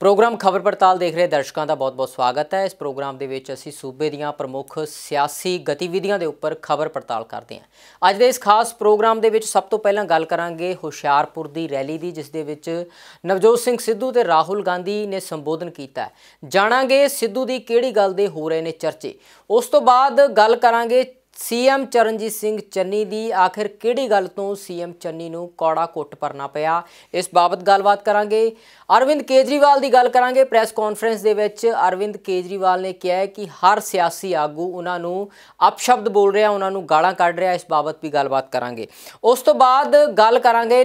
programme ਖਬਰ ਪੜਤਾਲ ਦੇਖ ਰਹੇ ਦਰਸ਼ਕਾਂ ਦਾ ਬਹੁਤ-ਬਹੁਤ ਸਵਾਗਤ ਹੈ ਇਸ ਪ੍ਰੋਗਰਾਮ ਦੇ ਵਿੱਚ ਅਸੀਂ ਸੂਬੇ ਦੀਆਂ ਪ੍ਰਮੁੱਖ ਸਿਆਸੀ ਗਤੀਵਿਧੀਆਂ ਦੇ ਉੱਪਰ ਖਬਰ ਪੜਤਾਲ ਕਰਦੇ ਹਾਂ ਅੱਜ ਦੇ ਇਸ ਖਾਸ ਪ੍ਰੋਗਰਾਮ ਦੇ ਵਿੱਚ ਸਭ ਤੋਂ ਪਹਿਲਾਂ ਗੱਲ ਕਰਾਂਗੇ ਹੁਸ਼ਿਆਰਪੁਰ ਦੀ ਰੈਲੀ ਦੀ ਜਿਸ ਦੇ ਵਿੱਚ ਨਵਜੋਤ ਸਿੰਘ ਸਿੱਧੂ ਤੇ ਰਾਹੁਲ ਗਾਂਧੀ ਨੇ ਸੰਬੋਧਨ ਕੀਤਾ ਜਾਣਾਂਗੇ ਸਿੱਧੂ ਦੀ ਕਿਹੜੀ ਗੱਲ ਦੇ ਹੋ ਰਹੇ ਨੇ ਚਰਚੇ ਉਸ ਤੋਂ ਬਾਅਦ ਗੱਲ ਕਰਾਂਗੇ ਸੀਐਮ ਚਰਨਜੀਤ ਸਿੰਘ ਚੰਨੀ ਦੀ ਆਖਿਰ ਕਿਹੜੀ ਗੱਲ ਤੋਂ ਸੀਐਮ ਚੰਨੀ ਨੂੰ ਕੌੜਾ ਕੁੱਟ ਪਰਨਾ ਪਿਆ ਇਸ ਬਾਬਤ ਗੱਲਬਾਤ ਕਰਾਂਗੇ ਅਰਵਿੰਦ ਕੇਜਰੀਵਾਲ ਦੀ ਗੱਲ ਕਰਾਂਗੇ ਪ੍ਰੈਸ ਕਾਨਫਰੰਸ ਦੇ ਵਿੱਚ ਅਰਵਿੰਦ ਕੇਜਰੀਵਾਲ ਨੇ ਕਿਹਾ ਕਿ ਹਰ ਸਿਆਸੀ ਆਗੂ ਉਹਨਾਂ ਨੂੰ ਅਪਸ਼ਬਦ ਬੋਲ ਰਿਹਾ ਉਹਨਾਂ ਨੂੰ ਗਾਲਾਂ ਕੱਢ ਰਿਹਾ ਇਸ ਬਾਬਤ ਵੀ ਗੱਲਬਾਤ ਕਰਾਂਗੇ ਉਸ ਤੋਂ ਬਾਅਦ ਗੱਲ ਕਰਾਂਗੇ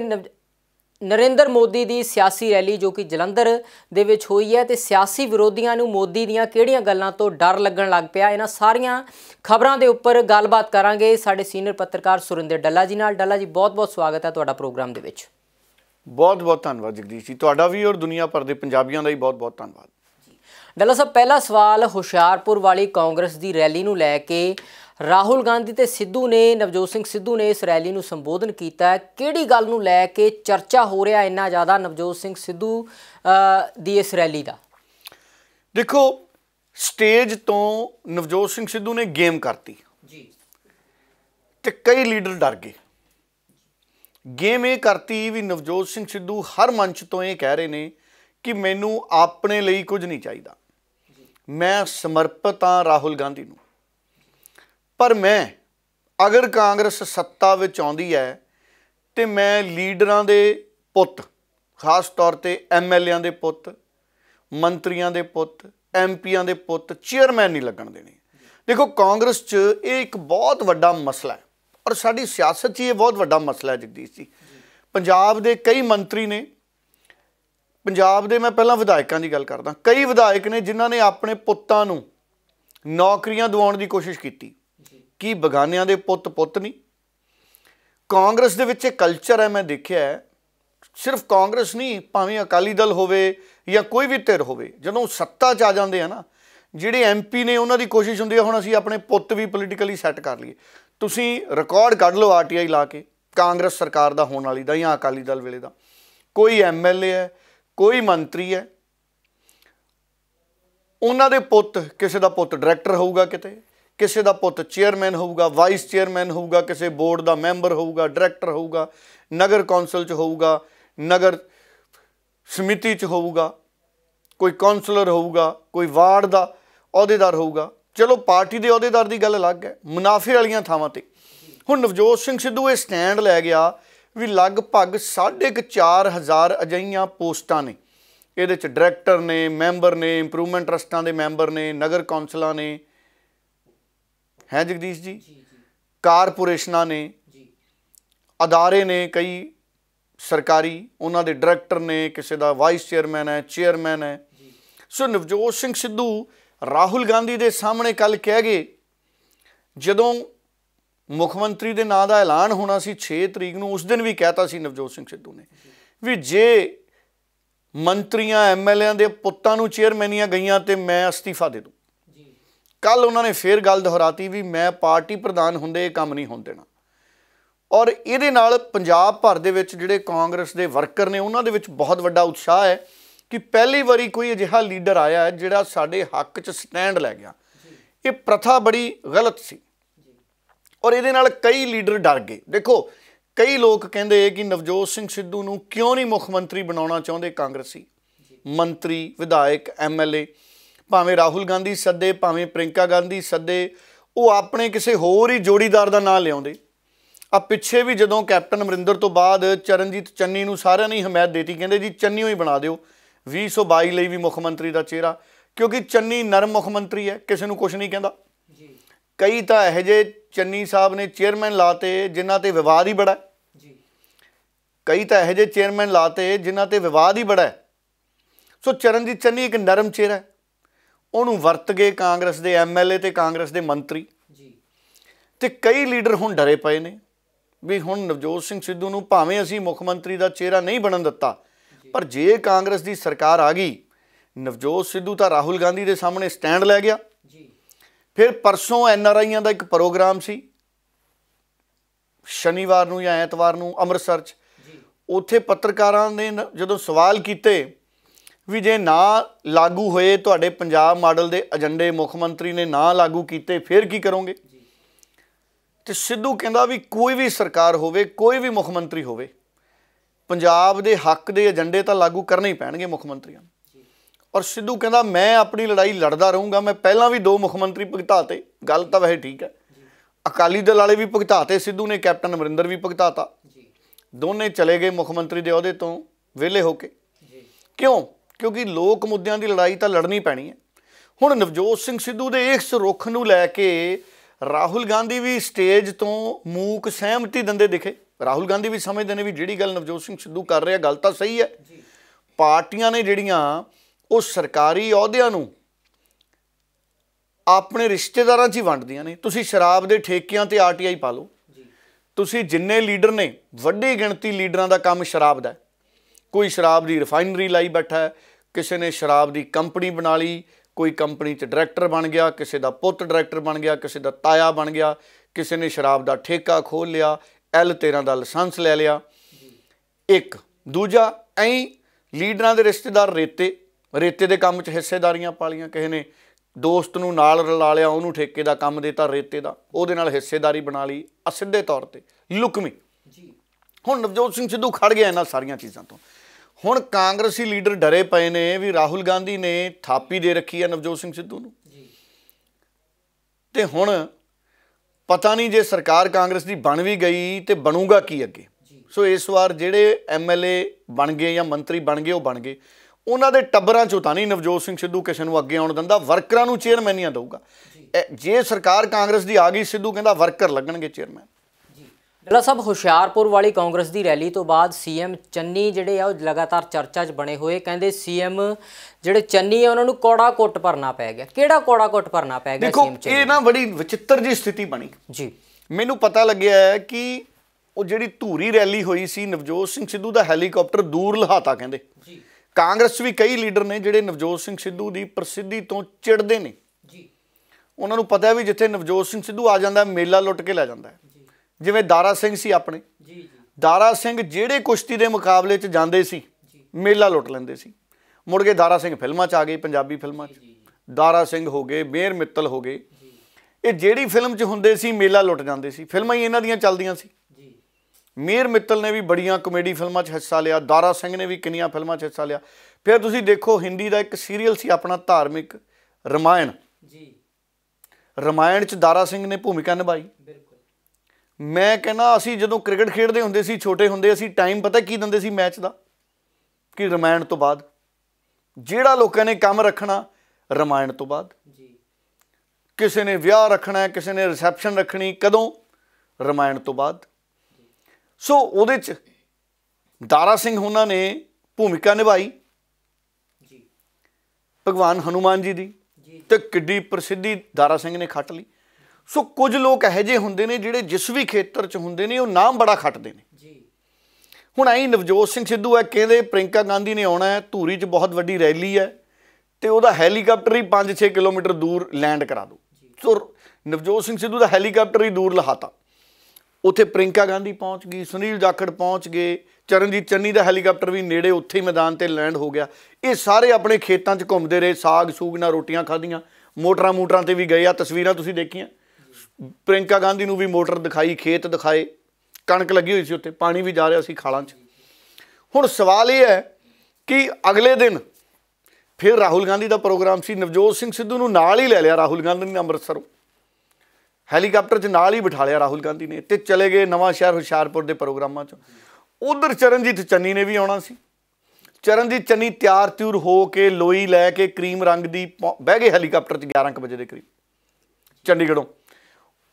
ਨਰਿੰਦਰ ਮੋਦੀ ਦੀ ਸਿਆਸੀ ਰੈਲੀ ਜੋ ਕਿ ਜਲੰਧਰ ਦੇ ਵਿੱਚ ਹੋਈ ਹੈ ਤੇ ਸਿਆਸੀ ਵਿਰੋਧੀਆਂ ਨੂੰ ਮੋਦੀ ਦੀਆਂ ਕਿਹੜੀਆਂ ਗੱਲਾਂ ਤੋਂ ਡਰ ਲੱਗਣ ਲੱਗ ਪਿਆ ਇਹਨਾਂ ਸਾਰੀਆਂ ਖਬਰਾਂ ਦੇ ਉੱਪਰ ਗੱਲਬਾਤ ਕਰਾਂਗੇ ਸਾਡੇ ਸੀਨੀਅਰ ਪੱਤਰਕਾਰ ਸੁਰਿੰਦਰ ਡੱਲਾ ਜੀ ਨਾਲ ਡੱਲਾ ਜੀ ਬਹੁਤ-ਬਹੁਤ ਸਵਾਗਤ ਹੈ ਤੁਹਾਡਾ ਪ੍ਰੋਗਰਾਮ ਦੇ ਵਿੱਚ ਬਹੁਤ-ਬਹੁਤ ਧੰਨਵਾਦ ਜਗਦੀਸ਼ ਜੀ ਤੁਹਾਡਾ ਵੀ ਔਰ ਦੁਨੀਆ ਭਰ ਦੇ ਪੰਜਾਬੀਆਂ ਦਾ ਵੀ ਬਹੁਤ-ਬਹੁਤ ਧੰਨਵਾਦ ਡੱਲਾ ਸਾਹਿਬ ਪਹਿਲਾ ਸਵਾਲ ਹੁਸ਼ਿਆਰਪੁਰ ਵਾਲੀ ਕਾਂਗਰਸ ਦੀ ਰੈਲੀ ਨੂੰ ਲੈ ਕੇ ਰਾਹੁਲ ਗਾਂਧੀ ਤੇ ਸਿੱਧੂ ਨੇ ਨਵਜੋਤ ਸਿੰਘ ਸਿੱਧੂ ਨੇ ਇਸ ਰੈਲੀ ਨੂੰ ਸੰਬੋਧਨ ਕੀਤਾ ਹੈ ਕਿਹੜੀ ਗੱਲ ਨੂੰ ਲੈ ਕੇ ਚਰਚਾ ਹੋ ਰਿਹਾ ਇੰਨਾ ਜ਼ਿਆਦਾ ਨਵਜੋਤ ਸਿੰਘ ਸਿੱਧੂ ਦੀ ਇਸ ਰੈਲੀ ਦਾ ਦੇਖੋ ਸਟੇਜ ਤੋਂ ਨਵਜੋਤ ਸਿੰਘ ਸਿੱਧੂ ਨੇ ਗੇਮ ਕਰਤੀ ਜੀ ਤੇ ਕਈ ਲੀਡਰ ਡਰ ਗਏ ਗੇਮ ਇਹ ਕਰਤੀ ਵੀ ਨਵਜੋਤ ਸਿੰਘ ਸਿੱਧੂ ਹਰ ਮੰਚ ਤੋਂ ਇਹ ਕਹਿ ਰਹੇ ਨੇ ਕਿ ਮੈਨੂੰ ਆਪਣੇ ਲਈ ਕੁਝ ਨਹੀਂ ਚਾਹੀਦਾ ਮੈਂ ਸਮਰਪਿਤ ਹਾਂ ਰਾਹੁਲ ਗਾਂਧੀ ਨੂੰ ਪਰ ਮੈਂ ਅਗਰ ਕਾਂਗਰਸ ਸੱਤਾ ਵਿੱਚ ਆਉਂਦੀ ਹੈ ਤੇ ਮੈਂ ਲੀਡਰਾਂ ਦੇ ਪੁੱਤ ਖਾਸ ਤੌਰ ਤੇ ਐਮਐਲਏਆਂ ਦੇ ਪੁੱਤ ਮੰਤਰੀਆਂ ਦੇ ਪੁੱਤ ਐਮਪੀਆਂ ਦੇ ਪੁੱਤ ਚੇਅਰਮੈਨ ਨਹੀਂ ਲੱਗਣ ਦੇਣੇ ਦੇਖੋ ਕਾਂਗਰਸ 'ਚ ਇਹ ਇੱਕ ਬਹੁਤ ਵੱਡਾ ਮਸਲਾ ਹੈ ਔਰ ਸਾਡੀ ਸਿਆਸਤ 'ਚ ਇਹ ਬਹੁਤ ਵੱਡਾ ਮਸਲਾ ਹੈ ਜਗਦੀਸ਼ ਜੀ ਪੰਜਾਬ ਦੇ ਕਈ ਮੰਤਰੀ ਨੇ ਪੰਜਾਬ ਦੇ ਮੈਂ ਪਹਿਲਾਂ ਵਿਧਾਇਕਾਂ ਦੀ ਗੱਲ ਕਰਦਾ ਕਈ ਵਿਧਾਇਕ ਨੇ ਜਿਨ੍ਹਾਂ ਨੇ ਆਪਣੇ ਪੁੱਤਾਂ ਨੂੰ ਨੌਕਰੀਆਂ ਦਿਵਾਉਣ ਦੀ ਕੋਸ਼ਿਸ਼ ਕੀਤੀ ਕੀ ਬਗਾਨਿਆਂ ਦੇ ਪੁੱਤ ਪੁੱਤ ਨਹੀਂ ਕਾਂਗਰਸ ਦੇ ਵਿੱਚ ਇਹ ਕਲਚਰ ਹੈ ਮੈਂ ਦੇਖਿਆ ਸਿਰਫ ਕਾਂਗਰਸ ਨਹੀਂ ਭਾਵੇਂ ਅਕਾਲੀ ਦਲ ਹੋਵੇ ਜਾਂ ਕੋਈ ਵੀ ਧਿਰ ਹੋਵੇ ਜਦੋਂ ਸੱਤਾ 'ਚ ਆ ਜਾਂਦੇ ਆ ਨਾ ਜਿਹੜੇ ਐਮਪੀ ਨੇ ਉਹਨਾਂ ਦੀ ਕੋਸ਼ਿਸ਼ ਹੁੰਦੀ ਹੈ ਹੁਣ ਅਸੀਂ ਆਪਣੇ ਪੁੱਤ ਵੀ ਪੋਲੀਟੀਕਲੀ ਸੈੱਟ ਕਰ ਲਈਏ ਤੁਸੀਂ ਰਿਕਾਰਡ ਕੱਢ ਲਓ ਆਰਟੀਆਈ ਲਾ ਕੇ ਕਾਂਗਰਸ ਸਰਕਾਰ ਦਾ ਹੋਣ ਵਾਲੀ ਦਾ ਜਾਂ ਅਕਾਲੀ ਦਲ ਵੇਲੇ ਦਾ ਕੋਈ ਐਮਐਲਏ ਹੈ ਕੋਈ ਮੰਤਰੀ ਹੈ ਉਹਨਾਂ ਦੇ ਪੁੱਤ ਕਿਸੇ ਦਾ ਪੁੱਤ ਡਾਇਰੈਕਟਰ ਹੋਊਗਾ ਕਿਤੇ ਕਿਸੇ ਦਾ ਪੁੱਤ ਚੇਅਰਮੈਨ ਹੋਊਗਾ ਵਾਈਸ ਚੇਅਰਮੈਨ ਹੋਊਗਾ ਕਿਸੇ ਬੋਰਡ ਦਾ ਮੈਂਬਰ ਹੋਊਗਾ ਡਾਇਰੈਕਟਰ ਹੋਊਗਾ ਨਗਰ ਕੌਂਸਲ 'ਚ ਹੋਊਗਾ ਨਗਰ ਸਮਿਤੀ 'ਚ ਹੋਊਗਾ ਕੋਈ ਕਾਉਂਸਲਰ ਹੋਊਗਾ ਕੋਈ ਵਾਰਡ ਦਾ ਅਹੁਦੇਦਾਰ ਹੋਊਗਾ ਚਲੋ ਪਾਰਟੀ ਦੇ ਅਹੁਦੇਦਾਰ ਦੀ ਗੱਲ ਅਲੱਗ ਹੈ ਮੁਨਾਫੇ ਵਾਲੀਆਂ ਥਾਵਾਂ ਤੇ ਹੁਣ ਨਵਜੋਤ ਸਿੰਘ ਸਿੱਧੂ ਇਹ ਸਟੈਂਡ ਲੈ ਗਿਆ ਵੀ ਲਗਭਗ 4.5000 ਅਜਈਆਂ ਪੋਸਟਾਂ ਨੇ ਇਹਦੇ ਚ ਡਾਇਰੈਕਟਰ ਨੇ ਮੈਂਬਰ ਨੇ ਇੰਪਰੂਵਮੈਂਟ ਟਰਸਟਾਂ ਦੇ ਮੈਂਬਰ ਨੇ ਨਗਰ ਕੌਂਸਲਾਂ ਨੇ ਹੈ ਜਗਦੀਸ਼ ਜੀ ਕਾਰਪੋਰੇਸ਼ਨਾਂ ਨੇ ਜੀ ਅਦਾਰੇ ਨੇ ਕਈ ਸਰਕਾਰੀ ਉਹਨਾਂ ਦੇ ਡਾਇਰੈਕਟਰ ਨੇ ਕਿਸੇ ਦਾ ਵਾਈਸ ਚੇਅਰਮੈਨ ਹੈ ਚੇਅਰਮੈਨ ਹੈ ਸੋ ਨਵਜੋਤ ਸਿੰਘ ਸਿੱਧੂ ਰਾਹੁਲ ਗਾਂਧੀ ਦੇ ਸਾਹਮਣੇ ਕੱਲ ਕਹਿ ਗਏ ਜਦੋਂ ਮੁੱਖ ਮੰਤਰੀ ਦੇ ਨਾਂ ਦਾ ਐਲਾਨ ਹੋਣਾ ਸੀ 6 ਤਰੀਕ ਨੂੰ ਉਸ ਦਿਨ ਵੀ ਕਹਿਤਾ ਸੀ ਨਵਜੋਤ ਸਿੰਘ ਸਿੱਧੂ ਨੇ ਵੀ ਜੇ ਮੰਤਰੀਆਂ ਐਮਐਲਏਆਂ ਦੇ ਪੁੱਤਾਂ ਨੂੰ ਚੇਅਰਮੈਨੀਆਂ ਗਈਆਂ ਤੇ ਮੈਂ ਅਸਤੀਫਾ ਦੇ ਦੂੰ ਕੱਲ ਉਹਨਾਂ ਨੇ ਫੇਰ ਗੱਲ ਦੁਹਰਾਤੀ ਵੀ ਮੈਂ ਪਾਰਟੀ ਪ੍ਰਧਾਨ ਹੁੰਦੇ ਇਹ ਕੰਮ ਨਹੀਂ ਹੋਣ ਦੇਣਾ ਔਰ ਇਹਦੇ ਨਾਲ ਪੰਜਾਬ ਭਰ ਦੇ ਵਿੱਚ ਜਿਹੜੇ ਕਾਂਗਰਸ ਦੇ ਵਰਕਰ ਨੇ ਉਹਨਾਂ ਦੇ ਵਿੱਚ ਬਹੁਤ ਵੱਡਾ ਉਤਸ਼ਾਹ ਹੈ ਕਿ ਪਹਿਲੀ ਵਾਰੀ ਕੋਈ ਅਜਿਹਾ ਲੀਡਰ ਆਇਆ ਹੈ ਜਿਹੜਾ ਸਾਡੇ ਹੱਕ 'ਚ ਸਟੈਂਡ ਲੈ ਗਿਆ ਇਹ ਪ੍ਰਥਾ ਬੜੀ ਗਲਤ ਸੀ ਔਰ ਇਹਦੇ ਨਾਲ ਕਈ ਲੀਡਰ ਡਰ ਗਏ ਦੇਖੋ ਕਈ ਲੋਕ ਕਹਿੰਦੇ ਕਿ ਨਵਜੋਤ ਸਿੰਘ ਸਿੱਧੂ ਨੂੰ ਕਿਉਂ ਨਹੀਂ ਮੁੱਖ ਮੰਤਰੀ ਬਣਾਉਣਾ ਚਾਹੁੰਦੇ ਕਾਂਗਰਸੀ ਮੰਤਰੀ ਵਿਧਾਇਕ ਐਮਐਲਏ ਭਾਵੇਂ ਰਾਹੁਲ ਗਾਂਧੀ ਸੱਦੇ ਭਾਵੇਂ ਪ੍ਰਿੰਕਾ ਗਾਂਧੀ ਸੱਦੇ ਉਹ ਆਪਣੇ ਕਿਸੇ ਹੋਰ ਹੀ ਜੋੜੀਦਾਰ ਦਾ ਨਾਂ ਲਿਆਉਂਦੇ ਆ ਪਿੱਛੇ ਵੀ ਜਦੋਂ ਕੈਪਟਨ ਅਮਰਿੰਦਰ ਤੋਂ ਬਾਅਦ ਚਰਨਜੀਤ ਚੰਨੀ ਨੂੰ ਸਾਰਿਆਂ ਨੇ ਹਮਾਇਤ ਦਿੱਤੀ ਕਹਿੰਦੇ ਜੀ ਚੰਨੀ ਹੀ ਬਣਾ ਦਿਓ 2022 ਲਈ ਵੀ ਮੁੱਖ ਮੰਤਰੀ ਦਾ ਚਿਹਰਾ ਕਿਉਂਕਿ ਚੰਨੀ ਨਰਮ ਮੁੱਖ ਮੰਤਰੀ ਹੈ ਕਿਸੇ ਨੂੰ ਕੁਝ ਨਹੀਂ ਕਹਿੰਦਾ ਜੀ ਕਈ ਤਾਂ ਇਹ ਜੇ ਚੰਨੀ ਸਾਹਿਬ ਨੇ ਚੇਅਰਮੈਨ ਲਾਤੇ ਜਿਨ੍ਹਾਂ ਤੇ ਵਿਵਾਦ ਹੀ ਬੜਾ ਜੀ ਕਈ ਤਾਂ ਇਹ ਜੇ ਚੇਅਰਮੈਨ ਲਾਤੇ ਜਿਨ੍ਹਾਂ ਤੇ ਵਿਵਾਦ ਹੀ ਬੜਾ ਸੋ ਚਰਨਜੀਤ ਚੰਨੀ ਇੱਕ ਨਰਮ ਚਿਹਰਾ ਹੈ ਉਹਨੂੰ ਵਰਤ ਗਏ ਕਾਂਗਰਸ ਦੇ ਐਮਐਲਏ ਤੇ ਕਾਂਗਰਸ ਦੇ ਮੰਤਰੀ ਜੀ ਤੇ ਕਈ ਲੀਡਰ ਹੁਣ ਡਰੇ ਪਏ ਨੇ ਵੀ ਹੁਣ ਨਵਜੋਤ ਸਿੰਘ ਸਿੱਧੂ ਨੂੰ ਭਾਵੇਂ ਅਸੀਂ ਮੁੱਖ ਮੰਤਰੀ ਦਾ ਚਿਹਰਾ ਨਹੀਂ ਬਣਨ ਦਿੱਤਾ ਪਰ ਜੇ ਕਾਂਗਰਸ ਦੀ ਸਰਕਾਰ ਆ ਗਈ ਨਵਜੋਤ ਸਿੱਧੂ ਤਾਂ ਰਾਹੁਲ ਗਾਂਧੀ ਦੇ ਸਾਹਮਣੇ ਸਟੈਂਡ ਲੈ ਗਿਆ ਜੀ ਫਿਰ ਪਰਸੋਂ ਐਨਆਰਆਈਆਂ ਦਾ ਇੱਕ ਪ੍ਰੋਗਰਾਮ ਸੀ ਸ਼ਨੀਵਾਰ ਨੂੰ ਜਾਂ ਐਤਵਾਰ ਨੂੰ ਅੰਮ੍ਰਿਤਸਰ 'ਚ ਉੱਥੇ ਪੱਤਰਕਾਰਾਂ ਨੇ ਜਦੋਂ ਸਵਾਲ ਕੀਤੇ ਵੀ ਜੇ ਨਾ ਲਾਗੂ ਹੋਏ ਤੁਹਾਡੇ ਪੰਜਾਬ ਮਾਡਲ ਦੇ ਏਜੰਡੇ ਮੁੱਖ ਮੰਤਰੀ ਨੇ ਨਾ ਲਾਗੂ ਕੀਤੇ ਫਿਰ ਕੀ ਕਰੋਗੇ ਤੇ ਸਿੱਧੂ ਕਹਿੰਦਾ ਵੀ ਕੋਈ ਵੀ ਸਰਕਾਰ ਹੋਵੇ ਕੋਈ ਵੀ ਮੁੱਖ ਮੰਤਰੀ ਹੋਵੇ ਪੰਜਾਬ ਦੇ ਹੱਕ ਦੇ ਏਜੰਡੇ ਤਾਂ ਲਾਗੂ ਕਰਨੇ ਹੀ ਪੈਣਗੇ ਮੁੱਖ ਮੰਤਰੀਆਂ ਨੂੰ ਔਰ ਸਿੱਧੂ ਕਹਿੰਦਾ ਮੈਂ ਆਪਣੀ ਲੜਾਈ ਲੜਦਾ ਰਹੂੰਗਾ ਮੈਂ ਪਹਿਲਾਂ ਵੀ ਦੋ ਮੁੱਖ ਮੰਤਰੀ ਭਗਤਾਤੇ ਗੱਲ ਤਾਂ ਵੈਸੇ ਠੀਕ ਹੈ ਅਕਾਲੀ ਦਲ ਵਾਲੇ ਵੀ ਭਗਤਾਤੇ ਸਿੱਧੂ ਨੇ ਕੈਪਟਨ ਅਮਰਿੰਦਰ ਵੀ ਭਗਤਾਤਾ ਦੋਨੇ ਚਲੇ ਗਏ ਮੁੱਖ ਮੰਤਰੀ ਦੇ ਅਹੁਦੇ ਤੋਂ ਵਿਲੇ ਹੋ ਕੇ ਕਿਉਂ ਕਿਉਂਕਿ ਲੋਕ ਮੁੱਦਿਆਂ ਦੀ ਲੜਾਈ ਤਾਂ ਲੜਨੀ ਪੈਣੀ ਹੈ ਹੁਣ ਨਵਜੋਤ ਸਿੰਘ ਸਿੱਧੂ ਦੇ ਇਸ ਰੁਖ ਨੂੰ ਲੈ ਕੇ ਰਾਹੁਲ ਗਾਂਧੀ ਵੀ ਸਟੇਜ ਤੋਂ ਮੂਕ ਸਹਿਮਤੀ ਦੰਦੇ ਦਿਖੇ ਰਾਹੁਲ ਗਾਂਧੀ ਵੀ ਸਮਝਦੇ ਨੇ ਵੀ ਜਿਹੜੀ ਗੱਲ ਨਵਜੋਤ ਸਿੰਘ ਸਿੱਧੂ ਕਰ ਰਿਹਾ ਗੱਲ ਤਾਂ ਸਹੀ ਹੈ ਪਾਰਟੀਆਂ ਨੇ ਜਿਹੜੀਆਂ ਉਹ ਸਰਕਾਰੀ ਅਹੁਦਿਆਂ ਨੂੰ ਆਪਣੇ ਰਿਸ਼ਤੇਦਾਰਾਂ 'ਚ ਹੀ ਵੰਡਦੀਆਂ ਨੇ ਤੁਸੀਂ ਸ਼ਰਾਬ ਦੇ ਠੇਕਿਆਂ ਤੇ ਆਰਟੀਆਈ ਪਾ ਲਓ ਤੁਸੀਂ ਜਿੰਨੇ ਲੀਡਰ ਨੇ ਵੱਡੀ ਗਿਣਤੀ ਲੀਡਰਾਂ ਦਾ ਕੰਮ ਸ਼ਰਾਬ ਦਾ ਕੋਈ ਸ਼ਰਾਬ ਦੀ ਰਿਫਾਈਨਰੀ ਲਾਈ ਬੈਠਾ ਹੈ ਕਿਸੇ ਨੇ ਸ਼ਰਾਬ ਦੀ ਕੰਪਨੀ ਬਣਾ ਲਈ ਕੋਈ ਕੰਪਨੀ 'ਚ ਡਾਇਰੈਕਟਰ ਬਣ ਗਿਆ ਕਿਸੇ ਦਾ ਪੁੱਤ ਡਾਇਰੈਕਟਰ ਬਣ ਗਿਆ ਕਿਸੇ ਦਾ ਤਾਇਆ ਬਣ ਗਿਆ ਕਿਸੇ ਨੇ ਸ਼ਰਾਬ ਦਾ ਠੇਕਾ ਖੋਲ ਲਿਆ ਐਲ 13 ਦਾ ਲਾਇਸੈਂਸ ਲੈ ਲਿਆ ਇੱਕ ਦੂਜਾ ਐਂ ਲੀਡਰਾਂ ਦੇ ਰਿਸ਼ਤੇਦਾਰ ਰੇਤੇ ਰੇਤੇ ਦੇ ਕੰਮ 'ਚ ਹਿੱਸੇਦਾਰੀਆਂ ਪਾਲੀਆਂ ਕਿਸੇ ਨੇ ਦੋਸਤ ਨੂੰ ਨਾਲ ਰਲਾ ਲਿਆ ਉਹਨੂੰ ਠੇਕੇ ਦਾ ਕੰਮ ਦਿੱਤਾ ਰੇਤੇ ਦਾ ਉਹਦੇ ਨਾਲ ਹਿੱਸੇਦਾਰੀ ਬਣਾ ਲਈ ਅਸਿੱਧੇ ਤੌਰ ਤੇ ਲੁਕਮੀ ਜੀ ਹੁਣ ਨਵਜੋਤ ਸਿੰਘ ਸਿੱਧੂ ਖੜ ਗਿਆ ਇਹਨਾਂ ਸਾਰੀਆਂ ਚੀਜ਼ਾਂ ਤੋਂ ਹੁਣ ਕਾਂਗਰਸੀ ਲੀਡਰ ਡਰੇ ਪਏ ਨੇ ਵੀ ਰਾਹੁਲ ਗਾਂਧੀ ਨੇ ਥਾਪੀ ਦੇ ਰੱਖੀ ਹੈ ਨਵਜੋਤ ਸਿੰਘ ਸਿੱਧੂ ਨੂੰ ਜੀ ਤੇ ਹੁਣ ਪਤਾ ਨਹੀਂ ਜੇ ਸਰਕਾਰ ਕਾਂਗਰਸ ਦੀ ਬਣ ਵੀ ਗਈ ਤੇ ਬਣੂਗਾ ਕੀ ਅੱਗੇ ਸੋ ਇਸ ਵਾਰ ਜਿਹੜੇ ਐਮਐਲਏ ਬਣ ਗਏ ਜਾਂ ਮੰਤਰੀ ਬਣ ਗਏ ਉਹ ਬਣ ਗਏ ਉਹਨਾਂ ਦੇ ਟੱਬਰਾਂ ਚੋਂ ਤਾਂ ਨਹੀਂ ਨਵਜੋਤ ਸਿੰਘ ਸਿੱਧੂ ਕਿਸੇ ਨੂੰ ਅੱਗੇ ਆਉਣ ਦਿੰਦਾ ਵਰਕਰਾਂ ਨੂੰ ਚੇਅਰਮੈਨੀਆਂ ਦਊਗਾ ਜੇ ਸਰਕਾਰ ਕਾਂਗਰਸ ਦੀ ਆ ਗਈ ਸਿੱਧੂ ਕਹਿੰਦਾ ਵਰਕਰ ਲੱਗਣਗੇ ਚੇਅਰਮੈਨ ਜਿਹੜਾ ਸਭ ਹੁਸ਼ਿਆਰਪੁਰ ਵਾਲੀ ਕਾਂਗਰਸ ਦੀ ਰੈਲੀ ਤੋਂ ਬਾਅਦ ਸੀਐਮ ਚੰਨੀ ਜਿਹੜੇ ਆ ਉਹ ਲਗਾਤਾਰ ਚਰਚਾ 'ਚ ਬਣੇ ਹੋਏ ਕਹਿੰਦੇ ਸੀਐਮ ਜਿਹੜੇ ਚੰਨੀ ਆ ਉਹਨਾਂ ਨੂੰ ਕੋੜਾ ਕੁੱਟ ਭਰਨਾ ਪੈ ਗਿਆ ਕਿਹੜਾ ਕੋੜਾ ਕੁੱਟ ਭਰਨਾ ਪੈ ਗਿਆ ਸੀਐਮ ਚੰਨੀ ਦੇਖੋ ਇਹ ਨਾ ਬੜੀ ਵਿਚਿੱਤਰ ਜੀ ਸਥਿਤੀ ਬਣੀ ਜੀ ਮੈਨੂੰ ਪਤਾ ਲੱਗਿਆ ਹੈ ਕਿ ਉਹ ਜਿਹੜੀ ਧੂਰੀ ਰੈਲੀ ਹੋਈ ਸੀ ਨਵਜੋਤ ਸਿੰਘ ਸਿੱਧੂ ਦਾ ਹੈਲੀਕਾਪਟਰ ਦੂਰ ਲਹਾਤਾ ਕਹਿੰਦੇ ਜੀ ਕਾਂਗਰਸ ਵੀ ਕਈ ਲੀਡਰ ਨੇ ਜਿਹੜੇ ਨਵਜੋਤ ਸਿੰਘ ਸਿੱਧੂ ਦੀ ਪ੍ਰਸਿੱਧੀ ਤੋਂ ਚਿੜਦੇ ਨੇ ਜੀ ਉਹਨਾਂ ਨੂੰ ਪਤਾ ਹੈ ਵੀ ਜਿੱਥੇ ਨਵਜੋਤ ਸਿੰਘ ਸਿੱਧੂ ਆ ਜਾਂਦਾ ਮੇਲਾ ਲੁੱਟ ਕੇ ਲੈ ਜਾਂਦਾ ਹੈ ਜਿਵੇਂ ਦਾਰਾ ਸਿੰਘ ਸੀ ਆਪਣੇ ਜੀ ਜੀ ਦਾਰਾ ਸਿੰਘ ਜਿਹੜੇ ਕੁਸ਼ਤੀ ਦੇ ਮੁਕਾਬਲੇ 'ਚ ਜਾਂਦੇ ਸੀ ਮੇਲਾ ਲੁੱਟ ਲੈਂਦੇ ਸੀ ਮੁੜ ਕੇ ਦਾਰਾ ਸਿੰਘ ਫਿਲਮਾਂ 'ਚ ਆ ਗਏ ਪੰਜਾਬੀ ਫਿਲਮਾਂ 'ਚ ਦਾਰਾ ਸਿੰਘ ਹੋ ਗਏ ਮੇਰ ਮਿੱਤਲ ਹੋ ਗਏ ਇਹ ਜਿਹੜੀ ਫਿਲਮ 'ਚ ਹੁੰਦੇ ਸੀ ਮੇਲਾ ਲੁੱਟ ਜਾਂਦੇ ਸੀ ਫਿਲਮਾਂ ਹੀ ਇਹਨਾਂ ਦੀਆਂ ਚੱਲਦੀਆਂ ਸੀ ਮੇਰ ਮਿੱਤਲ ਨੇ ਵੀ ਬੜੀਆਂ ਕਾਮੇਡੀ ਫਿਲਮਾਂ 'ਚ ਹਿੱਸਾ ਲਿਆ ਦਾਰਾ ਸਿੰਘ ਨੇ ਵੀ ਕਿੰਨੀਆਂ ਫਿਲਮਾਂ 'ਚ ਹਿੱਸਾ ਲਿਆ ਫਿਰ ਤੁਸੀਂ ਦੇਖੋ ਹਿੰਦੀ ਦਾ ਇੱਕ ਸੀਰੀਅਲ ਸੀ ਆਪਣਾ ਧਾਰਮਿਕ ਰਮਾਇਣ ਜੀ ਰਮਾਇਣ 'ਚ ਦਾਰਾ ਸਿੰਘ ਨੇ ਭੂਮਿਕਾ ਨਿਭਾਈ ਮੈਂ ਕਹਿੰਦਾ ਅਸੀਂ ਜਦੋਂ ਕ੍ਰਿਕਟ ਖੇਡਦੇ ਹੁੰਦੇ ਸੀ ਛੋਟੇ ਹੁੰਦੇ ਅਸੀਂ ਟਾਈਮ ਪਤਾ ਕੀ ਦਿੰਦੇ ਸੀ ਮੈਚ ਦਾ ਕਿ ਰਮਾਇਣ ਤੋਂ ਬਾਅਦ ਜਿਹੜਾ ਲੋਕਾਂ ਨੇ ਕੰਮ ਰੱਖਣਾ ਰਮਾਇਣ ਤੋਂ ਬਾਅਦ ਜੀ ਕਿਸੇ ਨੇ ਵਿਆਹ ਰੱਖਣਾ ਕਿਸੇ ਨੇ ਰਿਸੈਪਸ਼ਨ ਰੱਖਣੀ ਕਦੋਂ ਰਮਾਇਣ ਤੋਂ ਬਾਅਦ ਸੋ ਉਹਦੇ ਚ ਦਾਰਾ ਸਿੰਘ ਉਹਨਾਂ ਨੇ ਭੂਮਿਕਾ ਨਿਭਾਈ ਜੀ ਭਗਵਾਨ ਹਨੂਮਾਨ ਜੀ ਦੀ ਤੇ ਕਿੱਡੀ ਪ੍ਰਸਿੱਧੀ ਦਾਰਾ ਸਿੰਘ ਨੇ ਖੱਟ ਲਈ ਸੋ ਕੁਝ ਲੋਕ ਇਹੋ ਜਿਹੇ ਹੁੰਦੇ ਨੇ ਜਿਹੜੇ ਜਿਸ ਵੀ ਖੇਤਰ 'ਚ ਹੁੰਦੇ ਨੇ ਉਹ ਨਾਮ ਬੜਾ ਖੱਟਦੇ ਨੇ ਜੀ ਹੁਣ ਐਂ ਨਵਜੋਤ ਸਿੰਘ ਸਿੱਧੂ ਐ ਕਹਿੰਦੇ ਪ੍ਰਿੰਕਾ ਗਾਂਧੀ ਨੇ ਆਉਣਾ ਹੈ ਧੂਰੀ 'ਚ ਬਹੁਤ ਵੱਡੀ ਰੈਲੀ ਹੈ ਤੇ ਉਹਦਾ ਹੈਲੀਕਾਪਟਰ ਹੀ 5-6 ਕਿਲੋਮੀਟਰ ਦੂਰ ਲੈਂਡ ਕਰਾ ਦੋ ਸੋ ਨਵਜੋਤ ਸਿੰਘ ਸਿੱਧੂ ਦਾ ਹੈਲੀਕਾਪਟਰ ਹੀ ਦੂਰ ਲਹਾਤਾ ਉੱਥੇ ਪ੍ਰਿੰਕਾ ਗਾਂਧੀ ਪਹੁੰਚ ਗਈ ਸੁਨੀਲ ਜਾਖੜ ਪਹੁੰਚ ਗਏ ਚਰਨਜੀਤ ਚੰਨੀ ਦਾ ਹੈਲੀਕਾਪਟਰ ਵੀ ਨੇੜੇ ਉੱਥੇ ਹੀ ਮੈਦਾਨ ਤੇ ਲੈਂਡ ਹੋ ਗਿਆ ਇਹ ਸਾਰੇ ਆਪਣੇ ਖੇਤਾਂ 'ਚ ਘੁੰਮਦੇ ਰਹੇ ਸਾਗ ਸੂਗ ਨਾਲ ਰੋਟੀਆਂ ਖਾਧੀਆਂ ਮੋਟਰਾਂ ਮੋਟਰਾਂ ਤੇ ਵੀ ਗਏ ਆ ਤਸਵੀਰਾਂ ਤੁਸੀਂ ਦੇਖੀਆਂ ਪ੍ਰਿੰਕਾ ਗਾਂਧੀ ਨੂੰ ਵੀ ਮੋਟਰ ਦਿਖਾਈ ਖੇਤ ਦਿਖਾਏ ਕਣਕ ਲੱਗੀ ਹੋਈ ਸੀ ਉੱਤੇ ਪਾਣੀ ਵੀ ਜਾ ਰਿਹਾ ਸੀ ਖਾਲਾਂ 'ਚ ਹੁਣ ਸਵਾਲ ਇਹ ਹੈ ਕਿ ਅਗਲੇ ਦਿਨ ਫਿਰ ਰਾਹੁਲ ਗਾਂਧੀ ਦਾ ਪ੍ਰੋਗਰਾਮ ਸੀ ਨਵਜੋਤ ਸਿੰਘ ਸਿੱਧੂ ਨੂੰ ਨਾਲ ਹੀ ਲੈ ਲਿਆ ਰਾਹੁਲ ਗਾਂਧੀ ਨੇ ਅੰਮ੍ਰਿਤਸਰੋਂ ਹੈਲੀਕਾਪਟਰ 'ਚ ਨਾਲ ਹੀ ਬਿਠਾ ਲਿਆ ਰਾਹੁਲ ਗਾਂਧੀ ਨੇ ਤੇ ਚਲੇ ਗਏ ਨਵਾਂ ਸ਼ਹਿਰ ਹੁਸ਼ਿਆਰਪੁਰ ਦੇ ਪ੍ਰੋਗਰਾਮਾਂ 'ਚ ਉਧਰ ਚਰਨਜੀਤ ਚੰਨੀ ਨੇ ਵੀ ਆਉਣਾ ਸੀ ਚਰਨਜੀਤ ਚੰਨੀ ਤਿਆਰ ਤਿਉਰ ਹੋ ਕੇ ਲੋਈ ਲੈ ਕੇ ਕਰੀਮ ਰੰਗ ਦੀ ਬਹਿ ਗਏ ਹੈਲੀਕਾਪਟਰ 'ਚ 11 ਵਜੇ ਦੇ ਕਰੀਬ ਚੰਡੀਗੜ੍ਹੋਂ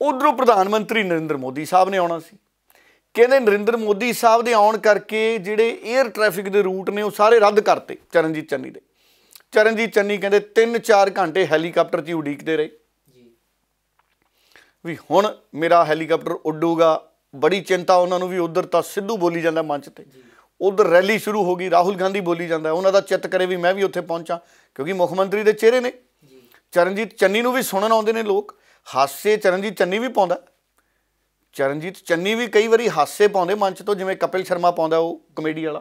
ਉਧਰੋਂ ਪ੍ਰਧਾਨ ਮੰਤਰੀ ਨਰਿੰਦਰ ਮੋਦੀ ਸਾਹਿਬ ਨੇ ਆਉਣਾ ਸੀ ਕਹਿੰਦੇ ਨਰਿੰਦਰ ਮੋਦੀ ਸਾਹਿਬ ਦੇ ਆਉਣ ਕਰਕੇ ਜਿਹੜੇ 에ਅਰ ਟ੍ਰੈਫਿਕ ਦੇ ਰੂਟ ਨੇ ਉਹ ਸਾਰੇ ਰੱਦ ਕਰਤੇ ਚਰਨਜੀਤ ਚੰਨੀ ਦੇ ਚਰਨਜੀਤ ਚੰਨੀ ਕਹਿੰਦੇ 3-4 ਘੰਟੇ ਹੈਲੀਕਾਪਟਰ 'ਚ ਉਡੀਕਦੇ ਰਹੇ ਵੀ ਹੁਣ ਮੇਰਾ ਹੈਲੀਕਾਪਟਰ ਉੱਡੂਗਾ ਬੜੀ ਚਿੰਤਾ ਉਹਨਾਂ ਨੂੰ ਵੀ ਉਧਰ ਤਾਂ ਸਿੱਧੂ ਬੋਲੀ ਜਾਂਦਾ ਮੰਚ ਤੇ ਉਧਰ ਰੈਲੀ ਸ਼ੁਰੂ ਹੋ ਗਈ ਰਾਹੁਲ ਗਾਂਧੀ ਬੋਲੀ ਜਾਂਦਾ ਉਹਨਾਂ ਦਾ ਚਿੱਤ ਕਰੇ ਵੀ ਮੈਂ ਵੀ ਉੱਥੇ ਪਹੁੰਚਾਂ ਕਿਉਂਕਿ ਮੁੱਖ ਮੰਤਰੀ ਦੇ ਚਿਹਰੇ ਨੇ ਚਰਨਜੀਤ ਚੰਨੀ ਨੂੰ ਵੀ ਸੁਣਨ ਆਉਂਦੇ ਨੇ ਲੋਕ ਹਾਸੇ ਚਰਨਜੀਤ ਚੰਨੀ ਵੀ ਪਾਉਂਦਾ ਚਰਨਜੀਤ ਚੰਨੀ ਵੀ ਕਈ ਵਾਰੀ ਹਾਸੇ ਪਾਉਂਦੇ ਮੰਚ ਤੋਂ ਜਿਵੇਂ ਕਪਿਲ ਸ਼ਰਮਾ ਪਾਉਂਦਾ ਉਹ ਕਮੇਡੀ ਵਾਲਾ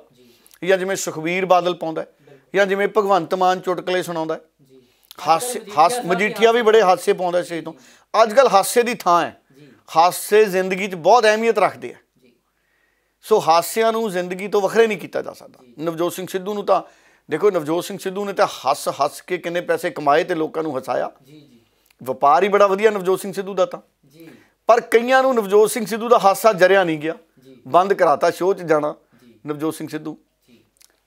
ਜਾਂ ਜਿਵੇਂ ਸੁਖਵੀਰ ਬਾਦਲ ਪਾਉਂਦਾ ਜਾਂ ਜਿਵੇਂ ਭਗਵੰਤ ਮਾਨ ਚੁਟਕਲੇ ਸੁਣਾਉਂਦਾ ਹਾਸੇ ਹਾਸ ਮਜੀਠੀਆ ਵੀ ਬੜੇ ਹਾਸੇ ਪਾਉਂਦਾ ਸੀ ਤੋਂ ਅੱਜ ਕੱਲ ਹਾਸੇ ਦੀ ਥਾਂ ਹੈ ਹਾਸੇ ਜ਼ਿੰਦਗੀ 'ਚ ਬਹੁਤ ਅਹਿਮੀਅਤ ਰੱਖਦੇ ਆ ਸੋ ਹਾਸਿਆਂ ਨੂੰ ਜ਼ਿੰਦਗੀ ਤੋਂ ਵੱਖਰੇ ਨਹੀਂ ਕੀਤਾ ਜਾ ਸਕਦਾ ਨਵਜੋਤ ਸਿੰਘ ਸਿੱਧੂ ਨੂੰ ਤਾਂ ਦੇਖੋ ਨਵਜੋਤ ਸਿੰਘ ਸਿੱਧੂ ਨੇ ਤਾਂ ਹੱਸ ਹੱਸ ਕੇ ਕਿੰਨੇ ਪੈਸੇ ਕਮਾਏ ਤੇ ਲੋਕਾਂ ਨੂੰ ਹਸਾਇਆ ਜੀ ਵਪਾਰ ਹੀ ਬੜਾ ਵਧੀਆ ਨਵਜੋਤ ਸਿੰਘ ਸਿੱਧੂ ਦਾ ਤਾਂ ਜੀ ਪਰ ਕਈਆਂ ਨੂੰ ਨਵਜੋਤ ਸਿੰਘ ਸਿੱਧੂ ਦਾ ਹਾਸਾ ਜਰਿਆ ਨਹੀਂ ਗਿਆ ਬੰਦ ਕਰਾਤਾ ਸ਼ੋਅ 'ਚ ਜਾਣਾ ਨਵਜੋਤ ਸਿੰਘ ਸਿੱਧੂ